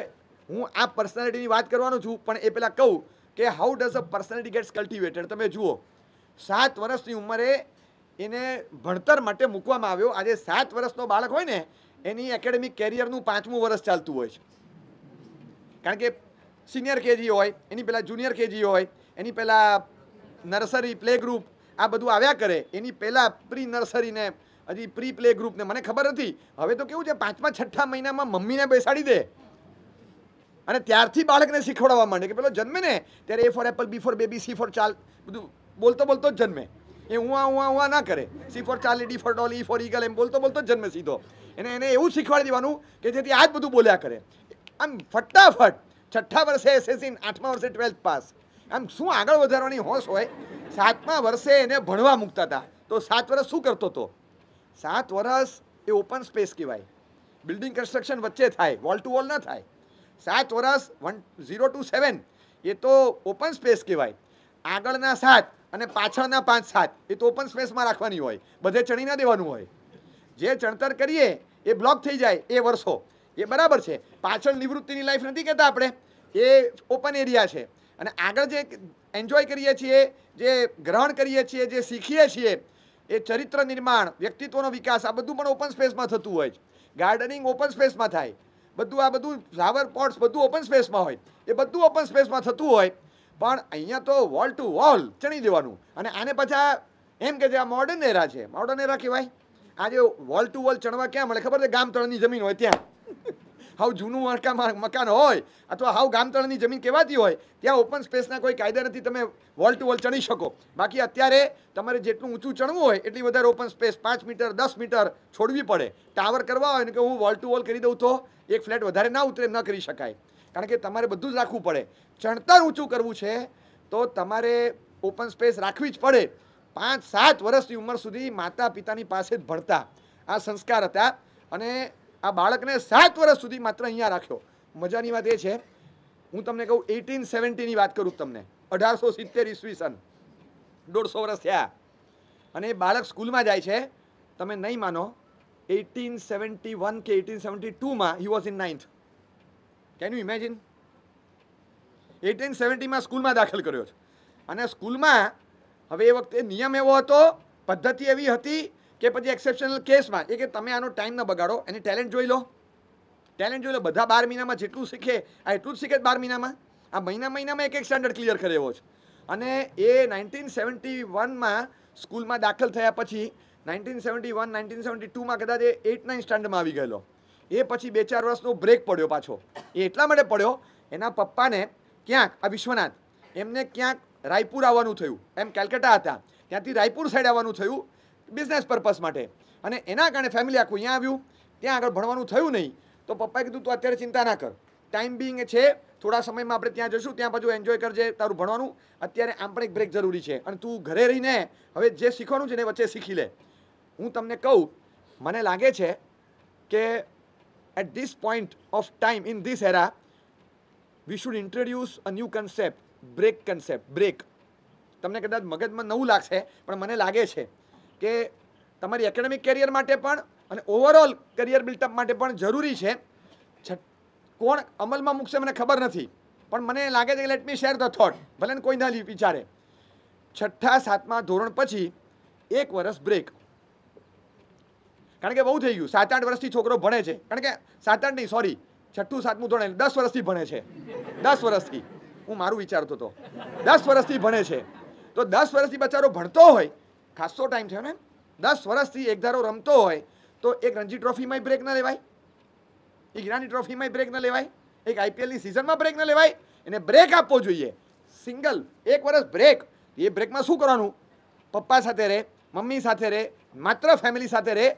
હું આ પર્સનાલિટીની વાત કરવાનો છું પણ એ પહેલાં કહું કે how does a personality gets cultivated તમે જુઓ સાત વર્ષની ઉંમરે એને ભણતર માટે મૂકવામાં આવ્યો આજે સાત વર્ષનો બાળક હોય ને એની એકેડેમિક કેરિયરનું પાંચમું વર્ષ ચાલતું હોય છે કારણ કે સિનિયર કેજી હોય એની પહેલાં જુનિયર કેજી હોય એની પહેલાં નર્સરી પ્લે ગ્રુપ આ બધું આવ્યા કરે એની પહેલાં પ્રી નર્સરીને હજી પ્રી પ્લે ગ્રુપને મને ખબર નથી હવે તો કેવું છે પાંચમા છઠ્ઠા મહિનામાં મમ્મીને બેસાડી દે અને ત્યારથી બાળકને શીખવાડવા માંડે કે પેલો જન્મે ને ત્યારે A for apple B for baby C for ચાલ બધું બોલતો બોલતો જ જન્મે એ ઉવા ઉવા ઉવા ના કરે C for Charlie D for Dolly for eagle એમ બોલતો બોલતો જ જન્મે સીધો એને એને એવું શીખવાડી દેવાનું કે જેથી આ જ બધું બોલ્યા કરે આમ ફટાફટ છઠ્ઠા વર્ષે એસએસસીન આઠમા વર્ષે ટ્વેલ્થ પાસ આમ શું આગળ વધારવાની હોશ હોય સાતમા વર્ષે એને ભણવા મૂકતા હતા તો સાત વર્ષ શું કરતો હતો સાત વર્ષ એ ઓપન સ્પેસ કહેવાય બિલ્ડિંગ કન્સ્ટ્રક્શન વચ્ચે થાય વોલ ટુ વોલ ન થાય સાત વર્ષ વન ઝીરો ટુ સેવન એ તો ઓપન સ્પેસ કહેવાય આગળના સાત અને પાછળના પાંચ સાત એ તો ઓપન સ્પેસમાં રાખવાની હોય બધે ચણી ના દેવાનું હોય જે ચણતર કરીએ એ બ્લોક થઈ જાય એ વર્ષો એ બરાબર છે પાછળ નિવૃત્તિની લાઈફ નથી કહેતા આપણે એ ઓપન એરિયા છે અને આગળ જે એન્જોય કરીએ છીએ જે ગ્રહણ કરીએ છીએ જે શીખીએ છીએ એ ચરિત્ર નિર્માણ વ્યક્તિત્વનો વિકાસ આ બધું પણ ઓપન સ્પેસમાં થતું હોય છે ગાર્ડનિંગ ઓપન સ્પેસમાં થાય બધું આ બધું ફ્લાવર પોટ્સ બધું ઓપન સ્પેસમાં હોય એ બધું ઓપન સ્પેસમાં થતું હોય પણ અહીંયા તો વોલ ટુ વોલ ચણી દેવાનું અને આને પાછા એમ કે જે આ મોડર્ન એરા છે મોડર્ન એરા કહેવાય આજે વોલ ટુ વોલ ચણવા ક્યાં મળે ખબર છે ગામ તળની જમીન હોય ત્યાં હાવ જૂનું મકા મકાન હોય અથવા હાવ ગામતળની જમીન કહેવાતી હોય ત્યાં ઓપન સ્પેસના કોઈ કાયદા નથી તમે વોલ ટુ વોલ ચણી શકો બાકી અત્યારે તમારે જેટલું ઊંચું ચણવું હોય એટલી વધારે ઓપન સ્પેસ પાંચ મીટર દસ મીટર છોડવી પડે ટાવર કરવા હોય ને કે હું વોલ ટુ વોલ કરી દઉં તો એક ફ્લેટ વધારે ના ઉતરે ન કરી શકાય કારણ કે તમારે બધું જ રાખવું પડે ચણતર ઊંચું કરવું છે તો તમારે ઓપન સ્પેસ રાખવી જ પડે પાંચ સાત વર્ષની ઉંમર સુધી માતા પિતાની પાસે જ ભણતા આ સંસ્કાર હતા અને આ બાળકને સાત વર્ષ સુધી માત્ર અહીંયા રાખ્યો મજાની વાત એ છે હું તમને કહું એઇટીન સેવન્ટીની વાત કરું તમને અઢારસો સિત્તેર ઈસવીસન દોઢસો વર્ષ થયા અને એ બાળક સ્કૂલમાં જાય છે તમે નહીં માનો એઇટીન સેવન્ટી વન કે એટીન સેવન્ટી ટુમાં he was in ninth can you imagine eighteen સેવન્ટીમાં સ્કૂલમાં દાખલ કર્યો છે અને સ્કૂલમાં હવે એ વખતે નિયમ એવો હતો પદ્ધતિ એવી હતી કે પછી એક્સેપ્શનલ કેસમાં એ કે તમે આનો ટાઈમ ન બગાડો એની ટેલેન્ટ જોઈ લો ટેલેન્ટ જોઈ લો બધા બાર મહિનામાં જેટલું શીખે આ એટલું જ શીખે બાર મહિનામાં આ મહિના મહિનામાં એક એક સ્ટાન્ડર્ડ ક્લિયર કરે એવો છે અને એ નાઇન્ટીન સેવન્ટી વનમાં સ્કૂલમાં દાખલ થયા પછી nineteen seventy one nineteen seventy ટુમાં કદાચ એ એટ નાઇન સ્ટાન્ડર્ડમાં આવી ગયેલો એ પછી બે ચાર વર્ષનો બ્રેક પડ્યો પાછો એ એટલા માટે પડ્યો એના પપ્પાને ક્યાંક આ વિશ્વનાથ એમને ક્યાંક રાયપુર આવવાનું થયું એમ કેલકટા હતા ત્યાંથી રાયપુર સાઈડ આવવાનું થયું બિઝનેસ પર્પઝ માટે અને એના કારણે ફેમિલી આખું અહીંયા આવ્યું ત્યાં આગળ ભણવાનું થયું નહીં તો પપ્પાએ કીધું તું અત્યારે ચિંતા ના કર ટાઈમ બિંગ છે થોડા સમયમાં આપણે ત્યાં જશું ત્યાં પાછું એન્જોય કરજે તારું ભણવાનું અત્યારે આમ પણ એક બ્રેક જરૂરી છે અને તું ઘરે રહીને હવે જે શીખવાનું છે ને વચ્ચે શીખી લે હું તમને કહું મને લાગે છે કે at this point of time in this era we should introduce a new concept break concept break તમને કદાચ મગજમાં નવું લાગશે પણ મને લાગે છે કે તમારી એકેડેમિક કેરિયર માટે પણ અને ઓવરઓલ કરિયર બિલ્ટઅપ માટે પણ જરૂરી છે કોણ અમલમાં મૂકશે મને ખબર નથી પણ મને લાગે છે કે let me share the thought ભલે કોઈ ના વિચારે છઠ્ઠા સાતમા ધોરણ પછી એક વર્ષ બ્રેક કારણ કે બહુ થઈ ગયું સાત આઠ વર્ષથી છોકરો ભણે છે કારણ કે સાત આઠ નહીં સોરી છઠ્ઠું સાતમું ધોરણ એટલે દસ વર્ષથી ભણે છે દસ વર્ષથી હું મારું વિચારતો હતો દસ વર્ષથી ભણે છે તો દસ વર્ષથી બચારો ભણતો હોય ખાસ્સો ટાઈમ થયો ને દસ વર્ષથી એકધારો રમતો હોય તો એક રણજી ટ્રોફીમાં બ્રેક ન લેવાય એક ઈરાની ટ્રોફીમાં બ્રેક ન લેવાય એક આઈપીએલની સિઝનમાં બ્રેક ન લેવાય એને બ્રેક આપવો જોઈએ સિંગલ એક વર્ષ બ્રેક એ બ્રેકમાં શું કરવાનું પપ્પા સાથે રહે મમ્મી સાથે રહે માત્ર ફેમિલી સાથે રહે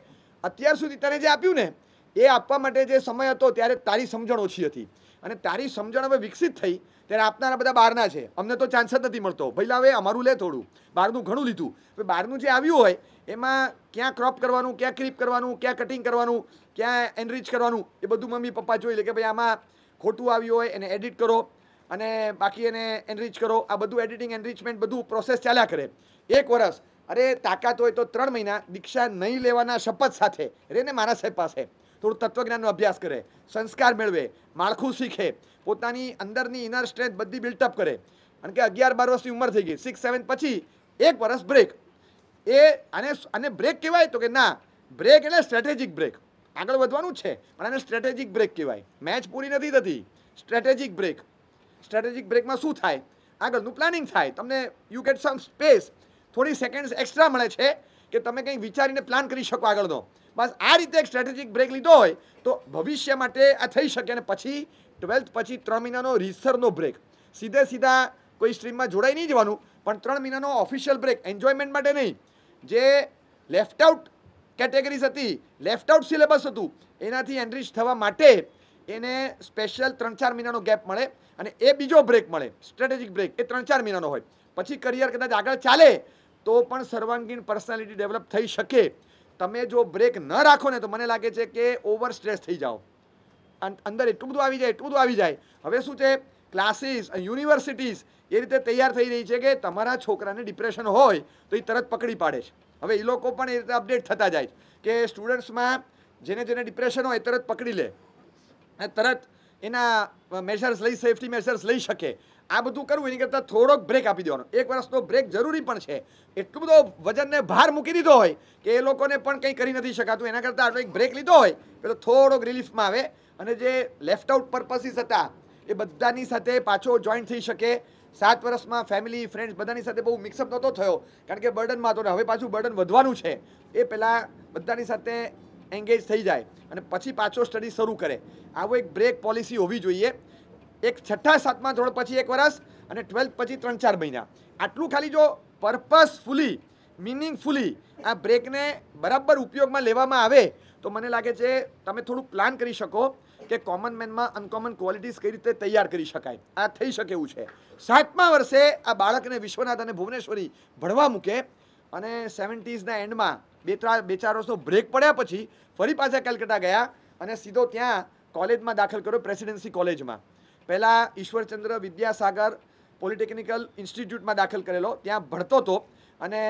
અત્યાર સુધી તને જે આપ્યું ને એ આપવા માટે જે સમય હતો ત્યારે તારી સમજણ ઓછી હતી અને તારી સમજણ હવે વિકસિત થઈ ત્યારે આપનારા બધા બહારના છે અમને તો ચાન્સ જ નથી મળતો પહેલાં હવે અમારું લે થોડું બહારનું ઘણું લીધું હવે બહારનું જે આવ્યું હોય એમાં ક્યાં ક્રોપ કરવાનું ક્યાં ક્રીપ કરવાનું ક્યાં કટિંગ કરવાનું ક્યાં એનરીચ કરવાનું એ બધું મમ્મી પપ્પા જોઈ લે કે ભાઈ આમાં ખોટું આવ્યું હોય એને એડિટ કરો અને બાકી એને એનરીચ કરો આ બધું એડિટિંગ એનરીચમેન્ટ બધું પ્રોસેસ ચાલ્યા કરે એક વર્ષ અરે તાકાત હોય તો ત્રણ મહિના દીક્ષા નહીં લેવાના શપથ સાથે ને મારા સાહેબ પાસે થોડું તત્વજ્ઞાનનો અભ્યાસ કરે સંસ્કાર મેળવે માળખું શીખે પોતાની અંદરની ઇનર સ્ટ્રેન્થ બધી બિલ્ટઅપ કરે કારણ કે અગિયાર બાર વર્ષની ઉંમર થઈ ગઈ સિક્સ સેવન પછી એક વર્ષ બ્રેક એ અને આને બ્રેક કહેવાય તો કે ના બ્રેક એટલે સ્ટ્રેટેજિક બ્રેક આગળ વધવાનું છે પણ આને સ્ટ્રેટેજિક બ્રેક કહેવાય મેચ પૂરી નથી થતી સ્ટ્રેટેજિક બ્રેક સ્ટ્રેટેજિક બ્રેકમાં શું થાય આગળનું પ્લાનિંગ થાય તમને યુ ગેટ સમ સ્પેસ થોડી સેકન્ડ્સ એક્સ્ટ્રા મળે છે કે તમે કંઈ વિચારીને પ્લાન કરી શકો આગળનો બસ આ રીતે એક સ્ટ્રેટેજિક બ્રેક લીધો હોય તો ભવિષ્ય માટે આ થઈ શકે અને પછી ટ્વેલ્થ પછી ત્રણ મહિનાનો રિસરનો બ્રેક સીધે સીધા કોઈ સ્ટ્રીમમાં જોડાઈ નહીં જવાનું પણ ત્રણ મહિનાનો ઓફિશિયલ બ્રેક એન્જોયમેન્ટ માટે નહીં જે લેફ્ટ આઉટ કેટેગરીઝ હતી લેફ્ટ આઉટ સિલેબસ હતું એનાથી એન્ટ્રીચ થવા માટે એને સ્પેશિયલ ત્રણ ચાર મહિનાનો ગેપ મળે અને એ બીજો બ્રેક મળે સ્ટ્રેટેજિક બ્રેક એ ત્રણ ચાર મહિનાનો હોય પછી કરિયર કદાચ આગળ ચાલે તો પણ સર્વાંગીણ પર્સનાલિટી ડેવલપ થઈ શકે તમે જો બ્રેક ન રાખો ને તો મને લાગે છે કે ઓવર સ્ટ્રેસ થઈ જાઓ અંદર એટલું બધું આવી જાય એટલું બધું આવી જાય હવે શું છે ક્લાસીસ યુનિવર્સિટીઝ એ રીતે તૈયાર થઈ રહી છે કે તમારા છોકરાને ડિપ્રેશન હોય તો એ તરત પકડી પાડે છે હવે એ લોકો પણ એ રીતે અપડેટ થતા જાય કે સ્ટુડન્ટ્સમાં જેને જેને ડિપ્રેશન હોય તરત પકડી લે અને તરત એના મેશર્સ લઈ સેફટી મેશર્સ લઈ શકે આ બધું કરવું એની કરતાં થોડોક બ્રેક આપી દેવાનો એક વર્ષનો બ્રેક જરૂરી પણ છે એટલું બધો વજનને ભાર મૂકી દીધો હોય કે એ લોકોને પણ કંઈ કરી નથી શકાતું એના કરતાં આટલો એક બ્રેક લીધો હોય પેલો થોડોક રિલીફમાં આવે અને જે લેફ્ટ આઉટ પર્પસીસ હતા એ બધાની સાથે પાછો જોઈન્ટ થઈ શકે સાત વર્ષમાં ફેમિલી ફ્રેન્ડ્સ બધાની સાથે બહુ મિક્સઅપ નહોતો થયો કારણ કે બર્ડનમાં હતો ને હવે પાછું બર્ડન વધવાનું છે એ પહેલાં બધાની સાથે એન્ગેજ થઈ જાય અને પછી પાછો સ્ટડી શરૂ કરે આવો એક બ્રેક પોલિસી હોવી જોઈએ એક છઠ્ઠા સાતમા ધોરણ પછી એક વર્ષ અને ટ્વેલ્થ પછી ત્રણ ચાર મહિના આટલું ખાલી જો પર્પસફુલી મિનિંગફુલી આ બ્રેકને બરાબર ઉપયોગમાં લેવામાં આવે તો મને લાગે છે તમે થોડું પ્લાન કરી શકો કે કોમન મેનમાં અનકોમન ક્વોલિટીઝ કઈ રીતે તૈયાર કરી શકાય આ થઈ શકે એવું છે સાતમા વર્ષે આ બાળકને વિશ્વનાથ અને ભુવનેશ્વરી ભણવા મૂકે અને સેવન્ટીઝના એન્ડમાં બે ત્રણ બે ચાર વર્ષો બ્રેક પડ્યા પછી ફરી પાછા કેલકટા ગયા અને સીધો ત્યાં કોલેજમાં દાખલ કર્યો પ્રેસિડેન્સી કોલેજમાં પહેલાં ઈશ્વરચંદ્ર વિદ્યાસાગર પોલિટેકનિકલ ઇન્સ્ટિટ્યૂટમાં દાખલ કરેલો ત્યાં ભણતો હતો અને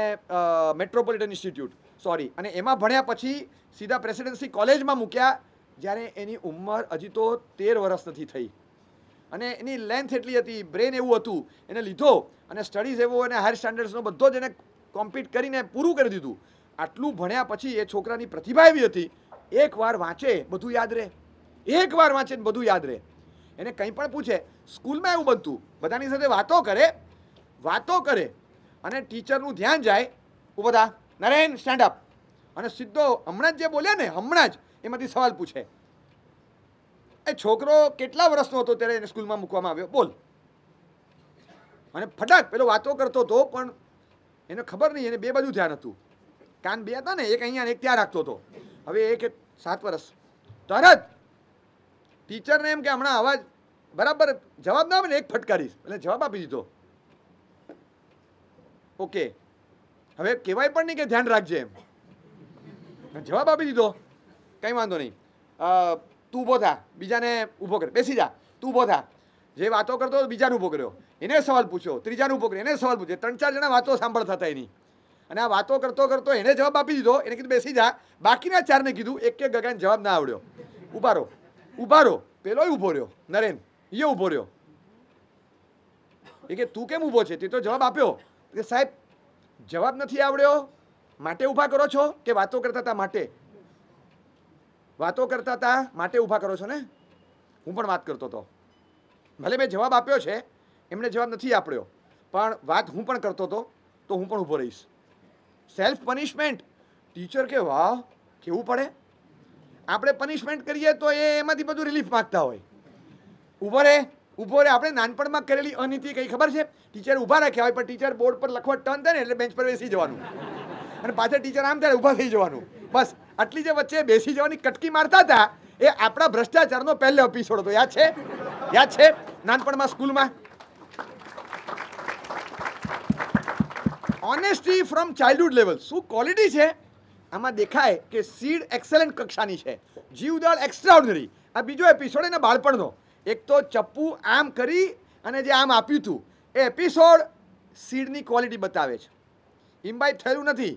મેટ્રોપોલિટન ઇન્સ્ટિટ્યૂટ સોરી અને એમાં ભણ્યા પછી સીધા પ્રેસિડેન્સી કોલેજમાં મૂક્યા જ્યારે એની ઉંમર હજી તો તેર વર્ષ નથી થઈ અને એની લેન્થ એટલી હતી બ્રેન એવું હતું એને લીધો અને સ્ટડીઝ એવો અને હાયર સ્ટાન્ડર્ડ્સનો બધો જ એને કોમ્પિટ કરીને પૂરું કરી દીધું આટલું ભણ્યા પછી એ છોકરાની પ્રતિભા એવી હતી એકવાર વાંચે બધું યાદ રહે એકવાર વાંચે બધું યાદ રહે એને કંઈ પણ પૂછે સ્કૂલમાં એવું બનતું બધાની સાથે વાતો કરે વાતો કરે અને ટીચરનું ધ્યાન જાય ઉભો બધા નરેન સ્ટેન્ડ અપ અને સીધો હમણાં જ જે બોલ્યા ને હમણાં જ એમાંથી સવાલ પૂછે એ છોકરો કેટલા વર્ષનો હતો ત્યારે એને સ્કૂલમાં મૂકવામાં આવ્યો બોલ અને ફટાક પેલો વાતો કરતો હતો પણ એને ખબર નહીં એને બે બાજુ ધ્યાન હતું કાન બે હતા ને એક અહીંયા એક ત્યાં રાખતો હતો હવે એક સાત વર્ષ તરત ટીચરને એમ કે હમણાં અવાજ બરાબર જવાબ ના આવે ને એક ફટકારીશ એટલે જવાબ આપી દીધો ઓકે હવે કહેવાય પણ નહીં કે ધ્યાન રાખજે એમ જવાબ આપી દીધો કંઈ વાંધો નહીં તું ઊભો થા બીજાને ઊભો કર બેસી જા તું ઊભો થા જે વાતો કરતો બીજાને ઊભો કર્યો એને સવાલ પૂછ્યો ત્રીજાને ઊભો કર્યો એને સવાલ પૂછ્યો ત્રણ ચાર જણા વાતો સાંભળતા હતા એની અને આ વાતો કરતો કરતો એને જવાબ આપી દીધો એને કીધું બેસી જા બાકીના ચારને કીધું એક એક ગગન જવાબ ના આવડ્યો ઉભારો ઊભા રહો પેલો ઊભો રહ્યો નરેન યો ઊભો રહ્યો એ કે તું કેમ ઊભો છે તે તો જવાબ આપ્યો કે સાહેબ જવાબ નથી આવડ્યો માટે ઊભા કરો છો કે વાતો કરતા હતા માટે વાતો કરતા હતા માટે ઊભા કરો છો ને હું પણ વાત કરતો હતો ભલે મેં જવાબ આપ્યો છે એમણે જવાબ નથી આપ્યો પણ વાત હું પણ કરતો હતો તો હું પણ ઊભો રહીશ સેલ્ફ પનિશમેન્ટ ટીચર કે વાહ કેવું પડે આપણે પનિશમેન્ટ કરીએ તો એ એમાંથી બધું રિલીફ માગતા હોય ઊભો રહે ઊભો રહે આપણે નાનપણમાં કરેલી અનિતિ કંઈ ખબર છે ટીચર ઊભા રાખ્યા હોય પણ ટીચર બોર્ડ પર લખવા ટર્ન થાય ને એટલે બેન્ચ પર બેસી જવાનું અને પાછળ ટીચર આમ ત્યારે ઊભા થઈ જવાનું બસ આટલી જે વચ્ચે બેસી જવાની કટકી મારતા હતા એ આપણા ભ્રષ્ટાચારનો પહેલો એપિસોડ હતો યાદ છે યાદ છે નાનપણમાં સ્કૂલમાં ઓનેસ્ટી ફ્રોમ ચાઇલ્ડહુડ લેવલ શું ક્વોલિટી છે આમાં દેખાય કે સીડ એક્સેલન્ટ કક્ષાની છે જીવદળ એક્સ્ટ્રાઓર્ડિનરી આ બીજો એપિસોડ એના બાળપણનો એક તો ચપ્પુ આમ કરી અને જે આમ આપ્યું હતું એ એપિસોડ સીડની ક્વોલિટી બતાવે છે ઇમ્બાઇબ થયેલું નથી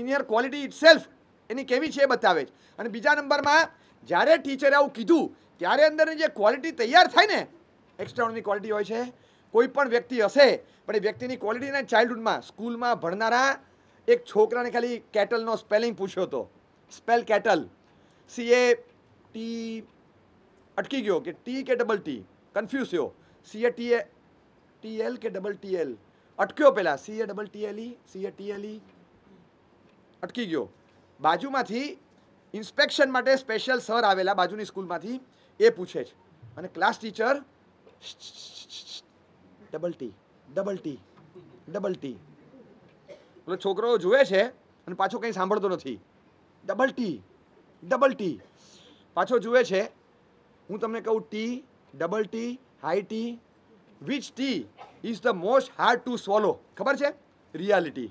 ઇનિયર ક્વોલિટી સેલ્ફ એની કેવી છે એ બતાવે છે અને બીજા નંબરમાં જ્યારે ટીચરે આવું કીધું ત્યારે અંદરની જે ક્વોલિટી તૈયાર થાય ને એક્સ્ટ્રાઓર્ડની ક્વોલિટી હોય છે કોઈ પણ વ્યક્તિ હશે પણ એ વ્યક્તિની ક્વોલિટીને ચાઇલ્ડહુડમાં સ્કૂલમાં ભણનારા એક છોકરાને ખાલી કેટલનો સ્પેલિંગ પૂછ્યો હતો spell kettle C A T અટકી ગયો કે ટી કે ડબલ ટી કન્ફ્યુઝ થયો C A T A T L કે ડબલ ટી એલ અટક્યો પહેલાં C A double T L E C A T L E અટકી ગયો બાજુમાંથી ઇન્સ્પેક્શન માટે સ્પેશિયલ સર આવેલા બાજુની સ્કૂલમાંથી એ પૂછે છે અને class teacher double T double T double T એટલે છોકરો જુએ છે અને પાછો કંઈ સાંભળતો નથી ડબલ ટી ડબલ ટી પાછો જુએ છે હું તમને કહું T double T high T which T is the most hard to solve ખબર છે reality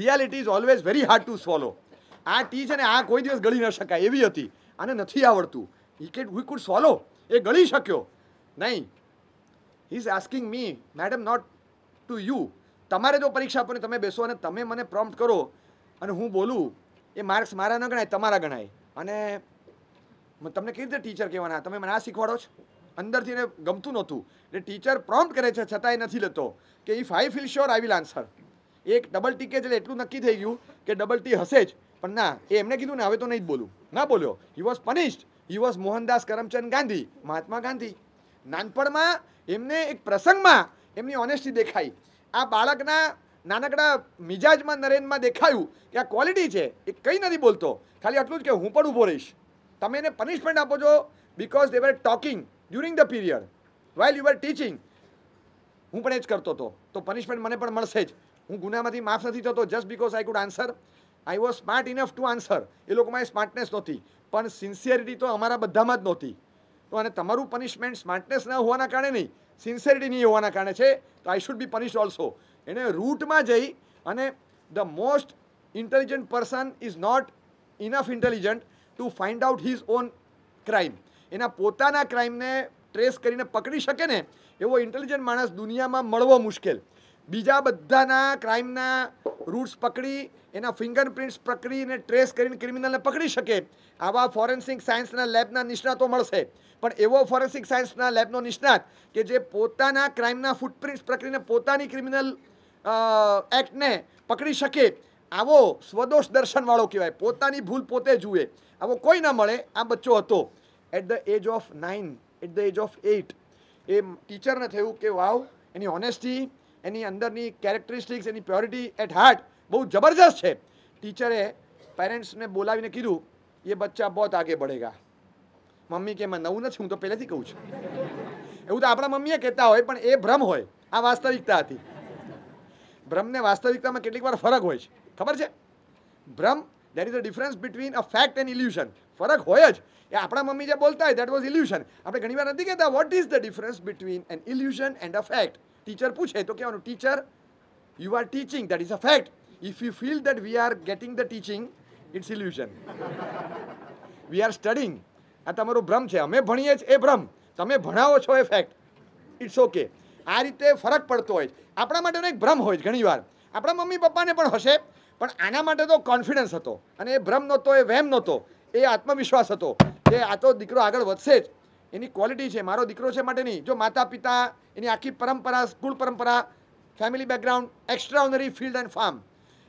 reality is always very hard to solve આ ટી છે ને આ કોઈ દિવસ ગળી ન શકાય એવી હતી આને નથી આવડતું he cat we could solve એ ગળી શક્યો નહીં he is asking me madam not to you તમારે જો પરીક્ષા આપવાની તમે બેસો અને તમે મને પ્રોમ્પ્ટ કરો અને હું બોલું એ માર્ક્સ મારા ન ગણાય તમારા ગણાય અને તમને કેવી રીતે ટીચર કહેવાના તમે મને આ શીખવાડો છો અંદરથી એને ગમતું નહોતું એટલે ટીચર પ્રોમ્પ્ટ કરે છે છતાંય નથી લેતો કે if I feel sure I will answer એક ડબલ ટી કે એટલે એટલું નક્કી થઈ ગયું કે ડબલ ટી હશે જ પણ ના એ એમને કીધું ને હવે તો નહીં જ બોલું ના બોલ્યો he was punished he was Mohandas Karamchand Gandhi Mahatma Gandhi નાનપણમાં એમને એક પ્રસંગમાં એમની ઓનેસ્ટી દેખાઈ આ બાળકના નાનકડા મિજાજમાં નરેનમાં દેખાયું કે આ ક્વોલિટી છે એ કંઈ નથી બોલતો ખાલી આટલું જ કે હું પણ ઊભો રહીશ તમે એને પનિશમેન્ટ આપો છો because they talking during the period while you are teaching હું પણ એ જ કરતો હતો તો પનિશમેન્ટ મને પણ મળશે જ હું ગુનામાંથી માફ નથી થતો just because I could answer I was smart enough to answer એ લોકોમાં એ સ્માર્ટનેસ નહોતી પણ સિન્સિયરિટી તો અમારા બધામાં જ નહોતી તો અને તમારું પનિશમેન્ટ સ્માર્ટનેસ ન હોવાના કારણે નહીં સિન્સિયરિટી નહીં હોવાના કારણે છે તો આઈ શુડ બી પનિશ ઓલ્સો એને રૂટમાં જઈ અને the most intelligent person is not enough intelligent to find out his own crime એના પોતાના ક્રાઇમને ટ્રેસ કરીને પકડી શકે ને એવો ઇન્ટેલિજન્ટ માણસ દુનિયામાં મળવો મુશ્કેલ બીજા બધાના ક્રાઇમના રૂટ્સ પકડી એના ફિંગરપ્રિન્ટ્સ પકડીને ટ્રેસ કરીને ક્રિમિનલને પકડી શકે આવા ફોરેન્સિક સાયન્સના લેબના નિષ્ણાતો મળશે પણ એવો ફોરેન્સિક સાયન્સના લેબનો નિષ્ણાત કે જે પોતાના ક્રાઇમના ફૂટપ્રિન્ટ પ્રકરીને પોતાની ક્રિમિનલ એક્ટને પકડી શકે આવો સ્વદોષ દર્શનવાળો કહેવાય પોતાની ભૂલ પોતે જુએ આવો કોઈ ના મળે આ બચ્ચો હતો at the age of nine at the age of eight એ ટીચરને થયું કે વાવ એની ઓનેસ્ટી એની અંદરની કેરેક્ટરિસ્ટિક્સ એની પ્યોરિટી એટ હાર્ટ બહુ જબરજસ્ત છે ટીચરે પેરેન્ટ્સને બોલાવીને કીધું ये बच्चा बहुत आगे बढ़ेगा મમ્મી કે નવું નથી હું તો પહેલેથી કહું છું એવું તો આપણા મમ્મીએ કહેતા હોય પણ એ ભ્રમ હોય આ વાસ્તવિકતા હતી ભ્રમને વાસ્તવિકતામાં કેટલીક વાર ફરક હોય છે ખબર છે ભ્રમ that is a difference between a fact and illusion ફરક હોય જ એ આપણા મમ્મી જે બોલતા હોય દેટ વોઝ ઇલ્યુશન આપણે ઘણી વાર નથી કહેતા what is the difference between an illusion and a fact teacher પૂછે તો કહેવાનું teacher you are teaching that is a fact if you feel that we are getting the teaching it's illusion we are studying આ તમારું ભ્રમ છે અમે ભણીએ છીએ એ ભ્રમ તમે ભણાવો છો એ ફેક્ટ ઇટ્સ ઓકે આ રીતે ફરક પડતો હોય આપણા માટેનો એક ભ્રમ હોય ઘણીવાર આપણા મમ્મી પપ્પાને પણ હશે પણ આના માટે તો કોન્ફિડન્સ હતો અને એ ભ્રમ નહોતો એ વહેમ નહોતો એ આત્મવિશ્વાસ હતો કે આ તો દીકરો આગળ વધશે જ એની ક્વોલિટી છે મારો દીકરો છે માટે નહીં જો માતા પિતા એની આખી પરંપરા સ્કૂલ પરંપરા family background extraordinary field and farm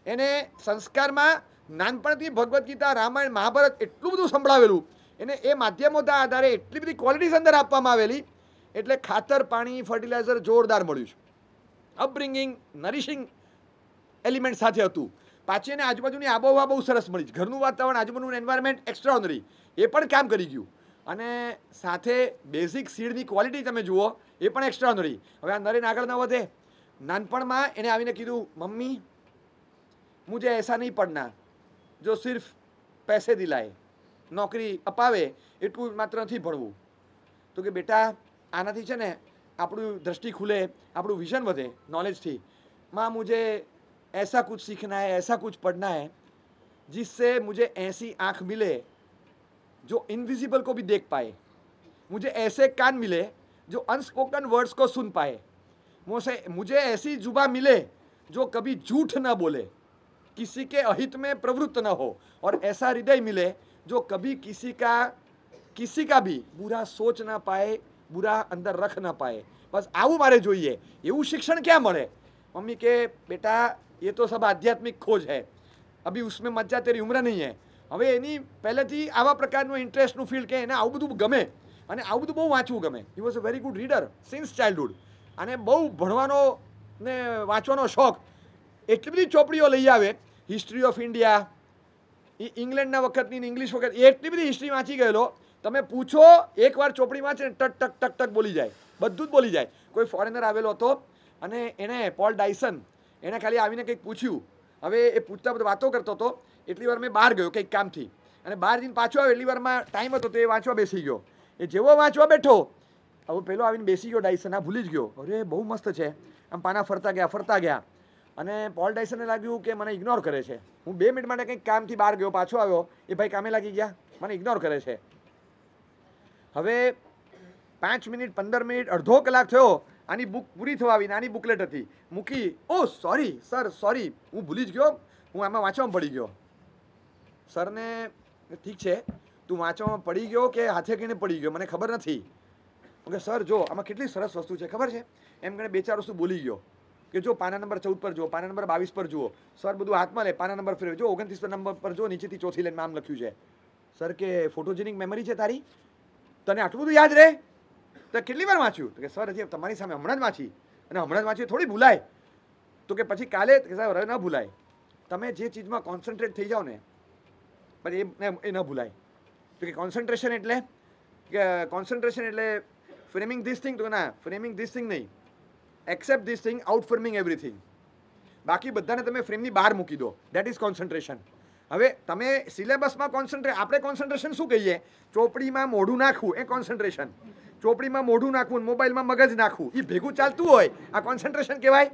એને સંસ્કારમાં નાનપણથી ભગવદ્ ગીતા રામાયણ મહાભારત એટલું બધું સંભળાવેલું એને એ માધ્યમોના આધારે એટલી બધી ક્વોલિટી અંદર આપવામાં આવેલી એટલે ખાતર પાણી ફર્ટિલાઇઝર જોરદાર મળ્યું છે અપબ્રિંગિંગ નરિશિંગ એલિમેન્ટ સાથે હતું પાછી એને આજુબાજુની આબોહવા બહુ સરસ મળી છે ઘરનું વાતાવરણ આજુબાજુનું એન્વાયરમેન્ટ એક્સ્ટ્રાઓનરી એ પણ કામ કરી ગયું અને સાથે બેઝિક સીડની ક્વોલિટી તમે જુઓ એ પણ એક્સ્ટ્રાઓનરી હવે આ નરેન આગળ ન વધે નાનપણમાં એણે આવીને કીધું મમ્મી મુજે એસા નહીં પડના જો સિર્ફ પૈસે દિલાય नौकरी अपावे एटू मत नहीं भरव तो कि बेटा आना છે आप दृष्टि खुले आपू विजन बधे नॉलेज थी माँ मुझे ऐसा कुछ सीखना है ऐसा कुछ पढ़ना है जिससे मुझे ऐसी आँख मिले जो इनविजिबल को भी देख पाए मुझे ऐसे कान मिले जो अनस्पोकन वर्ड्स को सुन पाए मुझे मुझे ऐसी जुबा मिले जो कभी झूठ ना बोले किसी के अहित में प्रवृत्त ना हो और ऐसा हृदय मिले जो कभी किसी का કિસી કા ભી બુરા સોચ ના પાએ બુરા અંદર રખ ના પાએ બસ આવું મારે જોઈએ એવું શિક્ષણ ક્યાં મળે મમ્મી કે બેટા એ તો સબ આધ્યાત્મિક ખોજ હૈ અભી ઉસમે મજા તેરી ઉમ્ર નહીં હૈ હવે એની પહેલેથી આવા પ્રકારનું ઇન્ટરેસ્ટનું ફિલ્ડ કે એને આવું બધું ગમે અને આવું બધું બહુ વાંચવું ગમે he was a very good reader since childhood અને બહુ ભણવાનો ને વાંચવાનો શોખ એટલી બધી ચોપડીઓ લઈ આવે હિસ્ટ્રી ઓફ ઇન્ડિયા એ ઇંગ્લેન્ડના વખતની ઇંગ્લિશ વખત એટલી બધી હિસ્ટ્રી વાંચી ગયેલો તમે પૂછો એકવાર ચોપડી વાંચે ને ટક ટક ટક ટક બોલી જાય બધું જ બોલી જાય કોઈ ફોરેનર આવેલો હતો અને એણે પોલ ડાયસન એણે ખાલી આવીને કંઈક પૂછ્યું હવે એ પૂછતા બધા વાતો કરતો હતો એટલી વાર મેં બહાર ગયો કંઈક કામથી અને બહાર જઈને પાછો આવ્યો એટલી વારમાં ટાઈમ હતો તો એ વાંચવા બેસી ગયો એ જેવો વાંચવા બેઠો હવે પેલો આવીને બેસી ગયો ડાયસન આ ભૂલી જ ગયો અરે બહુ મસ્ત છે આમ પાના ફરતા ગયા ફરતા ગયા અને પોલ ડાયસનને લાગ્યું કે મને ઇગ્નોર કરે છે હું બે મિનિટ માટે કંઈક કામથી બહાર ગયો પાછો આવ્યો એ ભાઈ કામે લાગી ગયા મને ઇગ્નોર કરે છે હવે પાંચ મિનિટ પંદર મિનિટ અડધો કલાક થયો આની બુક પૂરી થવા આવી નાની બુકલેટ હતી મૂકી ઓ સોરી સર સોરી હું ભૂલી જ ગયો હું આમાં વાંચવામાં પડી ગયો સરને ઠીક છે તું વાંચવામાં પડી ગયો કે હાથે કહીને પડી ગયો મને ખબર નથી ઓકે સર જો આમાં કેટલી સરસ વસ્તુ છે ખબર છે એમ કરીને બે ચાર વસ્તુ બોલી ગયો કે જો પાના નંબર ચૌદ પર જુઓ પાના નંબર બાવીસ પર જુઓ સર બધું હાથમાં લે પાના નંબર ફેરવે જો ઓગણત્રીસ પર નંબર પર જો નીચેથી ચોથી લાઈનમાં આમ લખ્યું છે સર કે ફોટોજેનિક મેમરી છે તારી તને આટલું બધું યાદ રહે તો કેટલી વાર વાંચ્યું તો કે સર હજી તમારી સામે હમણાં જ વાંચી અને હમણાં જ વાંચ્યું થોડી ભૂલાય તો કે પછી કાલે સાહેબ હવે ન ભૂલાય તમે જે ચીજમાં કોન્સન્ટ્રેટ થઈ જાઓ ને પછી એ એ ન ભૂલાય તો કે કોન્સન્ટ્રેશન એટલે કે કોન્સન્ટ્રેશન એટલે ફ્રેમિંગ ધીસ થિંગ તો ના ફ્રેમિંગ ધીસ થિંગ નહીં accept this thing out firming everything બાકી બધાને તમે ફ્રેમની બહાર મૂકી દો દેટ ઇઝ કોન્સન્ટ્રેશન હવે તમે સિલેબસમાં કોન્સન્ટ્રેટ આપણે કોન્સન્ટ્રેશન શું કહીએ ચોપડીમાં મોઢું નાખવું એ કોન્સન્ટ્રેશન ચોપડીમાં મોઢું નાખવું મોબાઈલમાં મગજ નાખવું એ ભેગું ચાલતું હોય આ કોન્સન્ટ્રેશન કહેવાય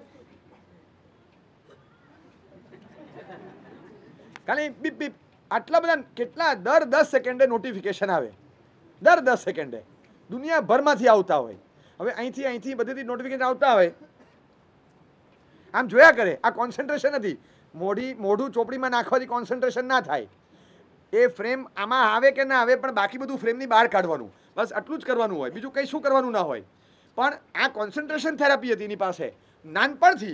ખાલી બીપ બીપ આટલા બધા કેટલા દર દસ સેકન્ડે નોટિફિકેશન આવે દર દસ સેકન્ડે દુનિયાભરમાંથી આવતા હોય હવે અહીંથી અહીંથી બધીથી નોટિફિકેશન આવતા હોય આમ જોયા કરે આ કોન્સન્ટ્રેશન નથી મોઢી મોઢું ચોપડીમાં નાખવાથી કોન્સન્ટ્રેશન ના થાય એ ફ્રેમ આમાં આવે કે ના આવે પણ બાકી બધું ફ્રેમની બહાર કાઢવાનું બસ આટલું જ કરવાનું હોય બીજું કંઈ શું કરવાનું ના હોય પણ આ કોન્સન્ટ્રેશન થેરાપી હતી એની પાસે નાનપણથી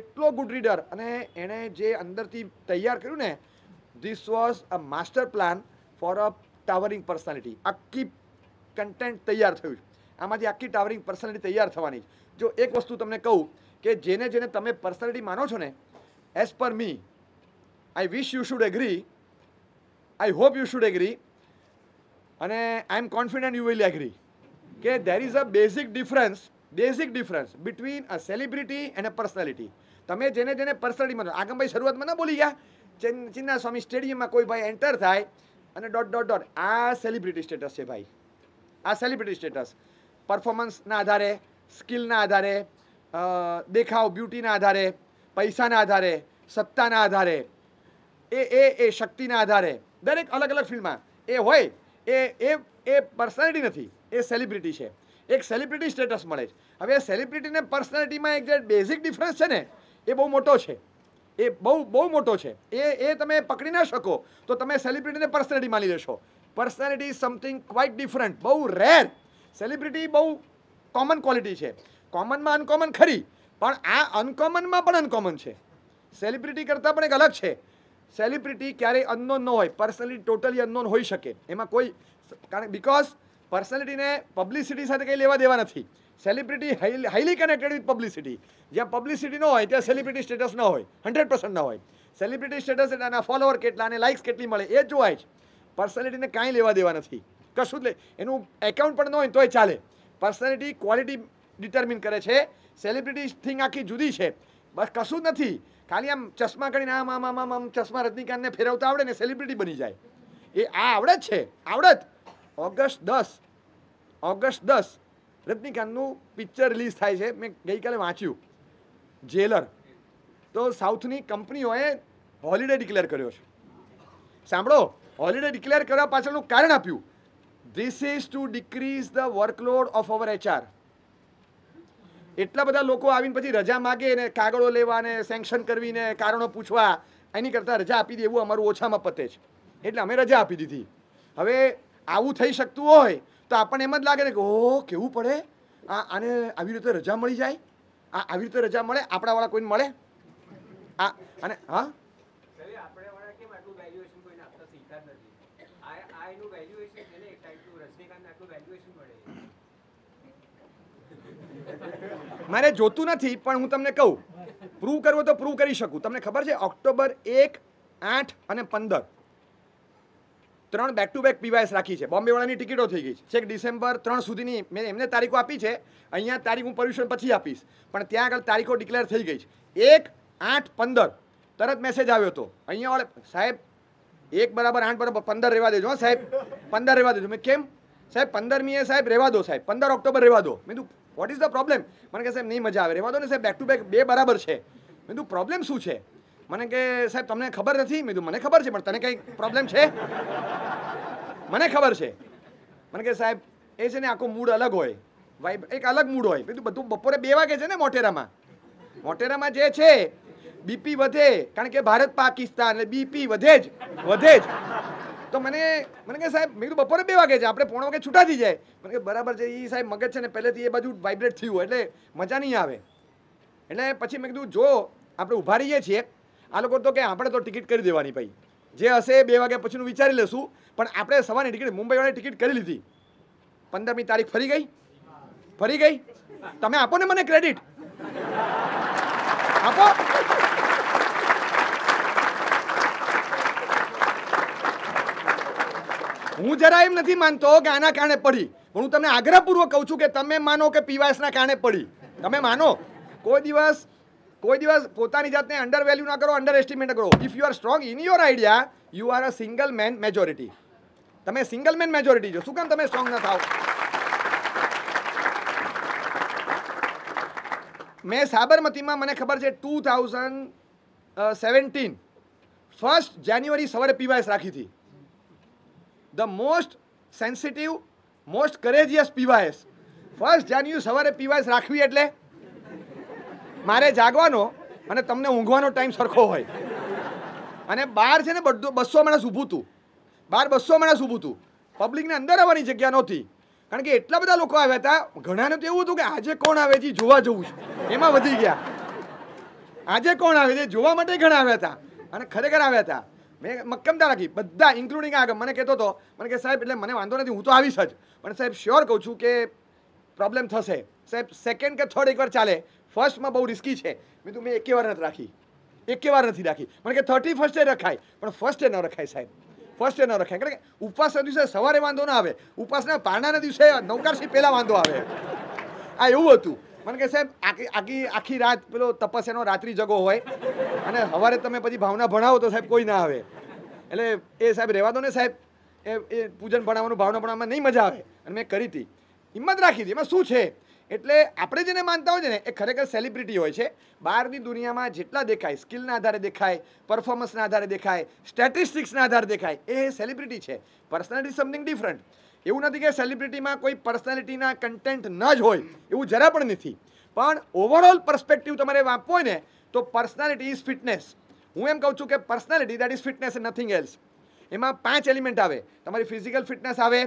એટલો ગુડ રીડર અને એણે જે અંદરથી તૈયાર કર્યું ને this was a master plan for a towering personality આખી કન્ટેન્ટ તૈયાર થયું છે આમાંથી આખી ટાવરિંગ પર્સનાલિટી તૈયાર થવાની જો એક વસ્તુ તમને કહું કે જેને જેને તમે પર્સનાલિટી માનો છો ને as per me I wish you should agree I hope you should agree અને I am confident you will agree કે there is a basic difference basic difference between a celebrity and a personality તમે જેને જેને personality માનો આગમ ભાઈ શરૂઆતમાં ના બોલી ગયા ચિન્ના સ્વામી સ્ટેડિયમમાં કોઈ ભાઈ એન્ટર થાય અને ડોટ ડોટ ડોટ આ સેલિબ્રિટી સ્ટેટસ છે ભાઈ આ સેલિબ્રિટી સ્ટેટસ પરફોર્મન્સના આધારે સ્કિલના આધારે દેખાવ બ્યુટીના આધારે પૈસાના આધારે સત્તાના આધારે એ એ એ શક્તિના આધારે દરેક અલગ અલગ ફિલ્ડમાં એ હોય એ એ એ પર્સનાલિટી નથી એ સેલિબ્રિટી છે એક સેલિબ્રિટી સ્ટેટસ મળે છે હવે સેલિબ્રિટીને પર્સનાલિટીમાં એક જે બેઝિક ડિફરન્સ છે ને એ બહુ મોટો છે એ બહુ બહુ મોટો છે એ એ તમે પકડી ના શકો તો તમે સેલિબ્રિટીને પર્સનાલિટી માની લેશો personality is something quite different બહુ રેર સેલિબ્રિટી બહુ કોમન ક્વોલિટી છે કોમનમાં અનકોમન ખરી પણ આ અનકોમનમાં પણ અનકોમન છે સેલિબ્રિટી કરતાં પણ એક અલગ છે સેલિબ્રિટી ક્યારેય અનનોન ન હોય પર્સનાલિટી ટોટલી અનનોન હોઈ શકે એમાં કોઈ કારણ બિકોઝ પર્સનલિટીને પબ્લિસિટી સાથે કંઈ લેવા દેવા નથી celebrity highly connected with publicity જ્યાં પબ્લિસિટી ન હોય ત્યાં સેલિબ્રિટી સ્ટેટસ ન હોય હંડ્રેડ પર્સન્ટ ન હોય સેલિબ્રિટી સ્ટેટસ એટલે એના ફોલોઅર કેટલા અને લાઇક્સ કેટલી મળે એ જોવાય છે પર્સનાલિટીને કાંઈ લેવા દેવા નથી કશું જ લે એનું એકાઉન્ટ પણ ન હોય તોય ચાલે પર્સનાલિટી ક્વોલિટી ડિટર્મિન કરે છે સેલિબ્રિટી થિંગ આખી જુદી છે બસ કશું જ નથી ખાલી આમ ચશ્મા કરીને આમ આમ આમ આમ ચશ્મા રજનીકાંતને ફેરવતા આવડે ને સેલિબ્રિટી બની જાય એ આ આવડત છે આવડત ઓગસ્ટ દસ ઓગસ્ટ દસ રજનીકાંતનું પિક્ચર રિલીઝ થાય છે મેં ગઈકાલે વાંચ્યું જેલર તો સાઉથની કંપનીઓએ હોલિડે ડિક્લેર કર્યો છે સાંભળો હોલિડે ડિક્લેર કરવા પાછળનું કારણ આપ્યું this is to decrease the workload of our HR એટલા બધા લોકો આવીને પછી રજા માગે ને કાગળો લેવા ને સેન્કશન કરવીને કારણો પૂછવા એની કરતાં રજા આપી દે એવું અમારું ઓછામાં પતે છે એટલે અમે રજા આપી દીધી હવે આવું થઈ શકતું હોય તો આપણને એમ જ લાગે ને કે ઓહો કેવું પડે આ આને આવી રીતે રજા મળી જાય આ આવી રીતે રજા મળે આપણાવાળા કોઈને મળે આ અને હા મારે જોતું નથી પણ હું તમને કહું પ્રૂવ કરવું તો પ્રૂવ કરી શકું તમને ખબર છે ઓક્ટોબર એક આઠ અને પંદર ત્રણ બેક ટુ બેક પીવાયસ રાખી છે બોમ્બેવાળાની ટિકિટો થઈ ગઈ છે છેક ડિસેમ્બર ત્રણ સુધીની મેં એમને તારીખો આપી છે અહીંયા તારીખ હું પરમિશન પછી આપીશ પણ ત્યાં આગળ તારીખો ડિક્લેર થઈ ગઈ છે એક આઠ પંદર તરત મેસેજ આવ્યો હતો અહીંયા વાળે સાહેબ એક બરાબર આઠ બરાબર પંદર રહેવા દેજો હા સાહેબ પંદર રહેવા દેજો મેં કેમ સાહેબ પંદરમીએ સાહેબ રહેવા દો સાહેબ પંદર ઓક્ટોબર રહેવા દો મેં તું વોટ ઇઝ ધ પ્રોબ્લેમ મને કે સાહેબ નહીં મજા આવે રહેવા દો ને સાહેબ બેક ટુ બેક બે બરાબર છે મેં કીધું પ્રોબ્લેમ શું છે મને કે સાહેબ તમને ખબર નથી મેં કીધું મને ખબર છે પણ તને કંઈક પ્રોબ્લેમ છે મને ખબર છે મને કે સાહેબ એ છે ને આખો મૂડ અલગ હોય વાઇબ એક અલગ મૂડ હોય કીધું બધું બપોરે બે વાગે છે ને મોટેરામાં મોટેરામાં જે છે બીપી વધે કારણ કે ભારત પાકિસ્તાન બીપી વધે જ વધે જ તો મને મને કે સાહેબ મેં કીધું બપોરે બે વાગે છે આપણે પોણો વાગે છૂટા થઈ જાય મને કે બરાબર છે એ સાહેબ મગજ છે ને પહેલેથી એ બાજુ વાઇબ્રેટ થયું એટલે મજા નહીં આવે એટલે પછી મેં કીધું જો આપણે ઊભા રહીએ છીએ આ લોકો તો કે આપણે તો ટિકિટ કરી દેવાની ભાઈ જે હશે બે વાગ્યા પછીનું વિચારી લેશું પણ આપણે સવારની ટિકિટ મુંબઈવાળી ટિકિટ કરી લીધી પંદરમી તારીખ ફરી ગઈ ફરી ગઈ તમે આપો ને મને ક્રેડિટ આપો હું જરા એમ નથી માનતો કે આના કારણે પડી પણ હું તમને આગ્રહપૂર્વક કહું છું કે તમે માનો કે પીવાસના કારણે પડી તમે માનો કોઈ દિવસ કોઈ દિવસ પોતાની જાતને અંડર વેલ્યુ ના કરો અંડર એસ્ટિમેટ કરો if you are strong in your idea you are a single man majority તમે સિંગલ મેન મેજોરિટી છો શું કામ તમે સ્ટ્રોંગ ના થાવ મેં સાબરમતીમાં મને ખબર છે two thousand seventeen first January સવારે પીવાયસ રાખી હતી the most sensitive most courageous પીવાયસ ફર્સ્ટ જાન્યુ સવારે પીવાયસ રાખવી એટલે મારે જાગવાનો અને તમને ઊંઘવાનો ટાઈમ સરખો હોય અને બાર છે ને બધું બસો માણસ ઊભું હતું બાર બસો માણસ ઊભું હતું પબ્લિકને અંદર આવવાની જગ્યા નહોતી કારણ કે એટલા બધા લોકો આવ્યા હતા ઘણાને તો એવું હતું કે આજે કોણ આવે છે જોવા જવું છે એમાં વધી ગયા આજે કોણ આવે છે જોવા માટે ઘણા આવ્યા હતા અને ખરેખર આવ્યા હતા મેં મક્કમતા રાખી બધા ઇન્ક્લુડિંગ આગળ મને કહેતો હતો મને કે સાહેબ એટલે મને વાંધો નથી હું તો આવીશ જ પણ સાહેબ શ્યોર કહું છું કે પ્રોબ્લેમ થશે સાહેબ સેકન્ડ કે થર્ડ એકવાર ચાલે ફર્સ્ટમાં બહુ રિસ્કી છે મેં તું મેં એકે વાર નથી રાખી એકે વાર નથી રાખી મને કે થર્ટી ફર્સ્ટે રખાય પણ ફર્સ્ટે ન રખાય સાહેબ ફર્સ્ટે ન રખાય કારણ કે ઉપવાસના દિવસે સવારે વાંધો ન આવે ઉપવાસના પારણાના દિવસે નવકારથી પહેલાં વાંધો આવે આ એવું હતું મને કે સાહેબ આખી આખી આખી રાત પેલો તપસ્યાનો રાત્રિ જગો હોય અને સવારે તમે પછી ભાવના ભણાવો તો સાહેબ કોઈ ના આવે એટલે એ સાહેબ રહેવા દો ને સાહેબ એ એ પૂજન ભણાવવાનું ભાવના ભણાવવામાં નહીં મજા આવે અને મેં કરી હતી હિંમત રાખી હતી એમાં શું છે એટલે આપણે જેને માનતા હોય છે ને એ ખરેખર સેલિબ્રિટી હોય છે બહારની દુનિયામાં જેટલા દેખાય સ્કિલના આધારે દેખાય પરફોર્મન્સના આધારે દેખાય સ્ટેટિસ્ટિક્સના આધારે દેખાય એ સેલિબ્રિટી છે પર્સનાલિટી સમથિંગ ડિફરન્ટ એવું નથી કે સેલિબ્રિટીમાં કોઈ પર્સનાલિટીના કન્ટેન્ટ ન જ હોય એવું જરા પણ નથી પણ ઓવરઓલ પર્સપેક્ટિવ તમારે વાંચવો હોય ને તો પર્સનાલિટી ઇઝ ફિટનેસ હું એમ કહું છું કે personality that is fitness and nothing else એમાં પાંચ એલિમેન્ટ આવે તમારી ફિઝિકલ ફિટનેસ આવે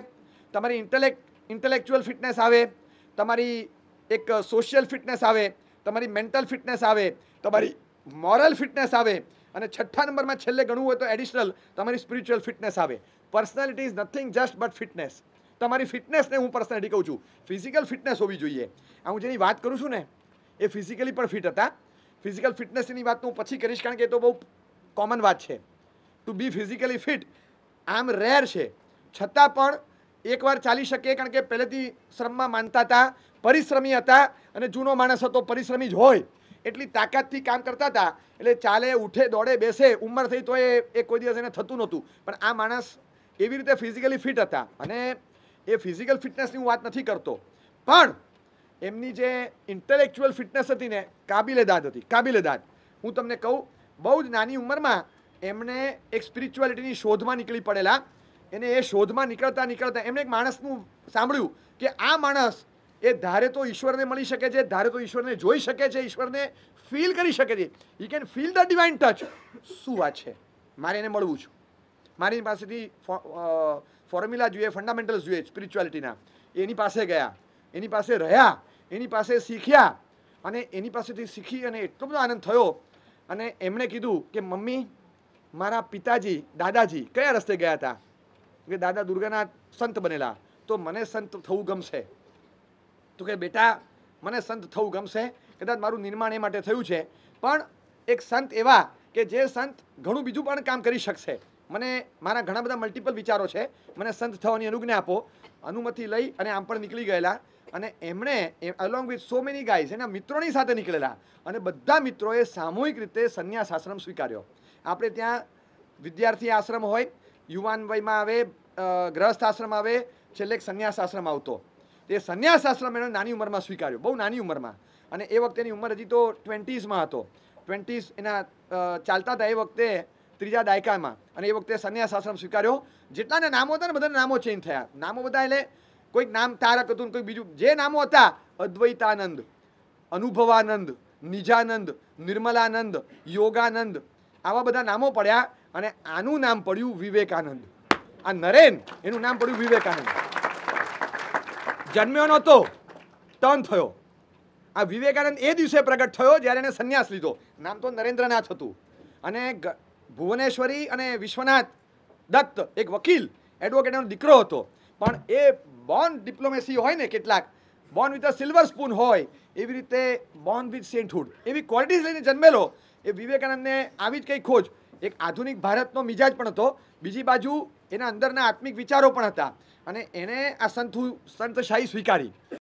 તમારી ઇન્ટેલેક ઇન્ટેલેક્ચ્યુઅલ ફિટનેસ આવે તમારી એક સોશિયલ ફિટનેસ આવે તમારી મેન્ટલ ફિટનેસ આવે તમારી મોરલ ફિટનેસ આવે અને છઠ્ઠા નંબરમાં છેલ્લે ગણવું હોય તો એડિશનલ તમારી સ્પિરિચ્યુઅલ ફિટનેસ આવે personality is nothing just but fitness તમારી ફિટનેસને હું પર્સનાલિટી કહું છું ફિઝિકલ ફિટનેસ હોવી જોઈએ આ હું જેની વાત કરું છું ને એ ફિઝિકલી પણ ફિટ હતા ફિઝિકલ ફિટનેસની વાત હું પછી કરીશ કારણ કે એ તો બહુ કોમન વાત છે ટુ બી ફિઝિકલી ફિટ આમ રેર છે છતાં પણ એકવાર ચાલી શકે કારણ કે પહેલેથી શ્રમમાં માનતા હતા પરિશ્રમી હતા અને જૂનો માણસ હતો પરિશ્રમી જ હોય એટલી તાકાતથી કામ કરતા હતા એટલે ચાલે ઉઠે દોડે બેસે ઉંમર થઈ તો એ કોઈ દિવસ એને થતું નહોતું પણ આ માણસ એવી રીતે ફિઝિકલી ફિટ હતા અને એ ફિઝિકલ ફિટનેસની હું વાત નથી કરતો પણ એમની જે ઇન્ટેલેક્ચ્યુઅલ ફિટનેસ હતી ને કાબિલે દાદ હતી કાબિલે દાદ હું તમને કહું બહુ જ નાની ઉંમરમાં એમણે એક સ્પિરિચ્યુઆલિટીની શોધમાં નીકળી પડેલા એને એ શોધમાં નીકળતા નીકળતા એમણે એક માણસનું સાંભળ્યું કે આ માણસ એ ધારે તો ઈશ્વરને મળી શકે છે ધારે તો ઈશ્વરને જોઈ શકે છે ઈશ્વરને ફીલ કરી શકે છે you can feel the divine touch શું વાત છે મારે એને મળવું છું મારી પાસેથી ફોર્મ્યુલા જોઈએ ફંડામેન્ટલ્સ જોઈએ સ્પિરિચ્યુઆલિટીના એની પાસે ગયા એની પાસે રહ્યા એની પાસે શીખ્યા અને એની પાસેથી શીખી અને એટલો બધો આનંદ થયો અને એમણે કીધું કે મમ્મી મારા પિતાજી દાદાજી કયા રસ્તે ગયા હતા કે દાદા દુર્ગાના સંત બનેલા તો મને સંત થવું ગમશે તો કે બેટા મને સંત થવું ગમશે કદાચ મારું નિર્માણ એ માટે થયું છે પણ એક સંત એવા કે જે સંત ઘણું બીજું પણ કામ કરી શકશે મને મારા ઘણા બધા મલ્ટિપલ વિચારો છે મને સંત થવાની અનુજ્ઞા આપો અનુમતિ લઈ અને આમ પણ નીકળી ગયેલા અને એમણે along with so many guys એના મિત્રોની સાથે નીકળેલા અને બધા મિત્રોએ સામૂહિક રીતે સંન્યાસ આશ્રમ સ્વીકાર્યો આપણે ત્યાં વિદ્યાર્થી આશ્રમ હોય યુવાન વયમાં આવે ગ્રહસ્થ આશ્રમ આવે છેલ્લે સંન્યાસ આશ્રમ આવતો તે સંન્યાસ આશ્રમ એણે નાની ઉંમરમાં સ્વીકાર્યો બહુ નાની ઉંમરમાં અને એ વખતેની એની ઉંમર હજી તો ટ્વેન્ટીઝમાં હતો ટ્વેન્ટીઝ એના ચાલતા હતા એ વખતે ત્રીજા દાયકામાં અને એ વખતે સંન્યાસ આશ્રમ સ્વીકાર્યો જેટલાના નામો હતા ને બધાના નામો ચેન્જ થયા નામો બધા એટલે કોઈક નામ તારક હતું કોઈક બીજું જે નામો હતા અદ્વૈતાનંદ અનુભવાનંદ નિજાનંદ નિર્મલાનંદ યોગાનંદ આવા બધા નામો પડ્યા અને આનું નામ પડ્યું વિવેકાનંદ આ નરેન એનું નામ પડ્યું વિવેકાનંદ જન્મ્યો નહોતો ટર્ન થયો આ વિવેકાનંદ એ દિવસે પ્રગટ થયો જ્યારે એને સંન્યાસ લીધો નામ તો નરેન્દ્રનાથ હતું અને ભુવનેશ્વરી અને વિશ્વનાથ દત્ત એક વકીલ એડવોકેટનો દીકરો હતો પણ એ બોન્ડ ડિપ્લોમેસી હોય ને કેટલાક born with a silver spoon હોય એવી રીતે બોન વિથ સેન્ટહુડ એવી ક્વોલિટીઝ લઈને જન્મેલો એ વિવેકાનંદને આવી જ કંઈ ખોજ એક આધુનિક ભારતનો મિજાજ પણ હતો બીજી બાજુ એના અંદરના આત્મિક વિચારો પણ હતા અને એણે આ સંતુ સંતશાહી સ્વીકારી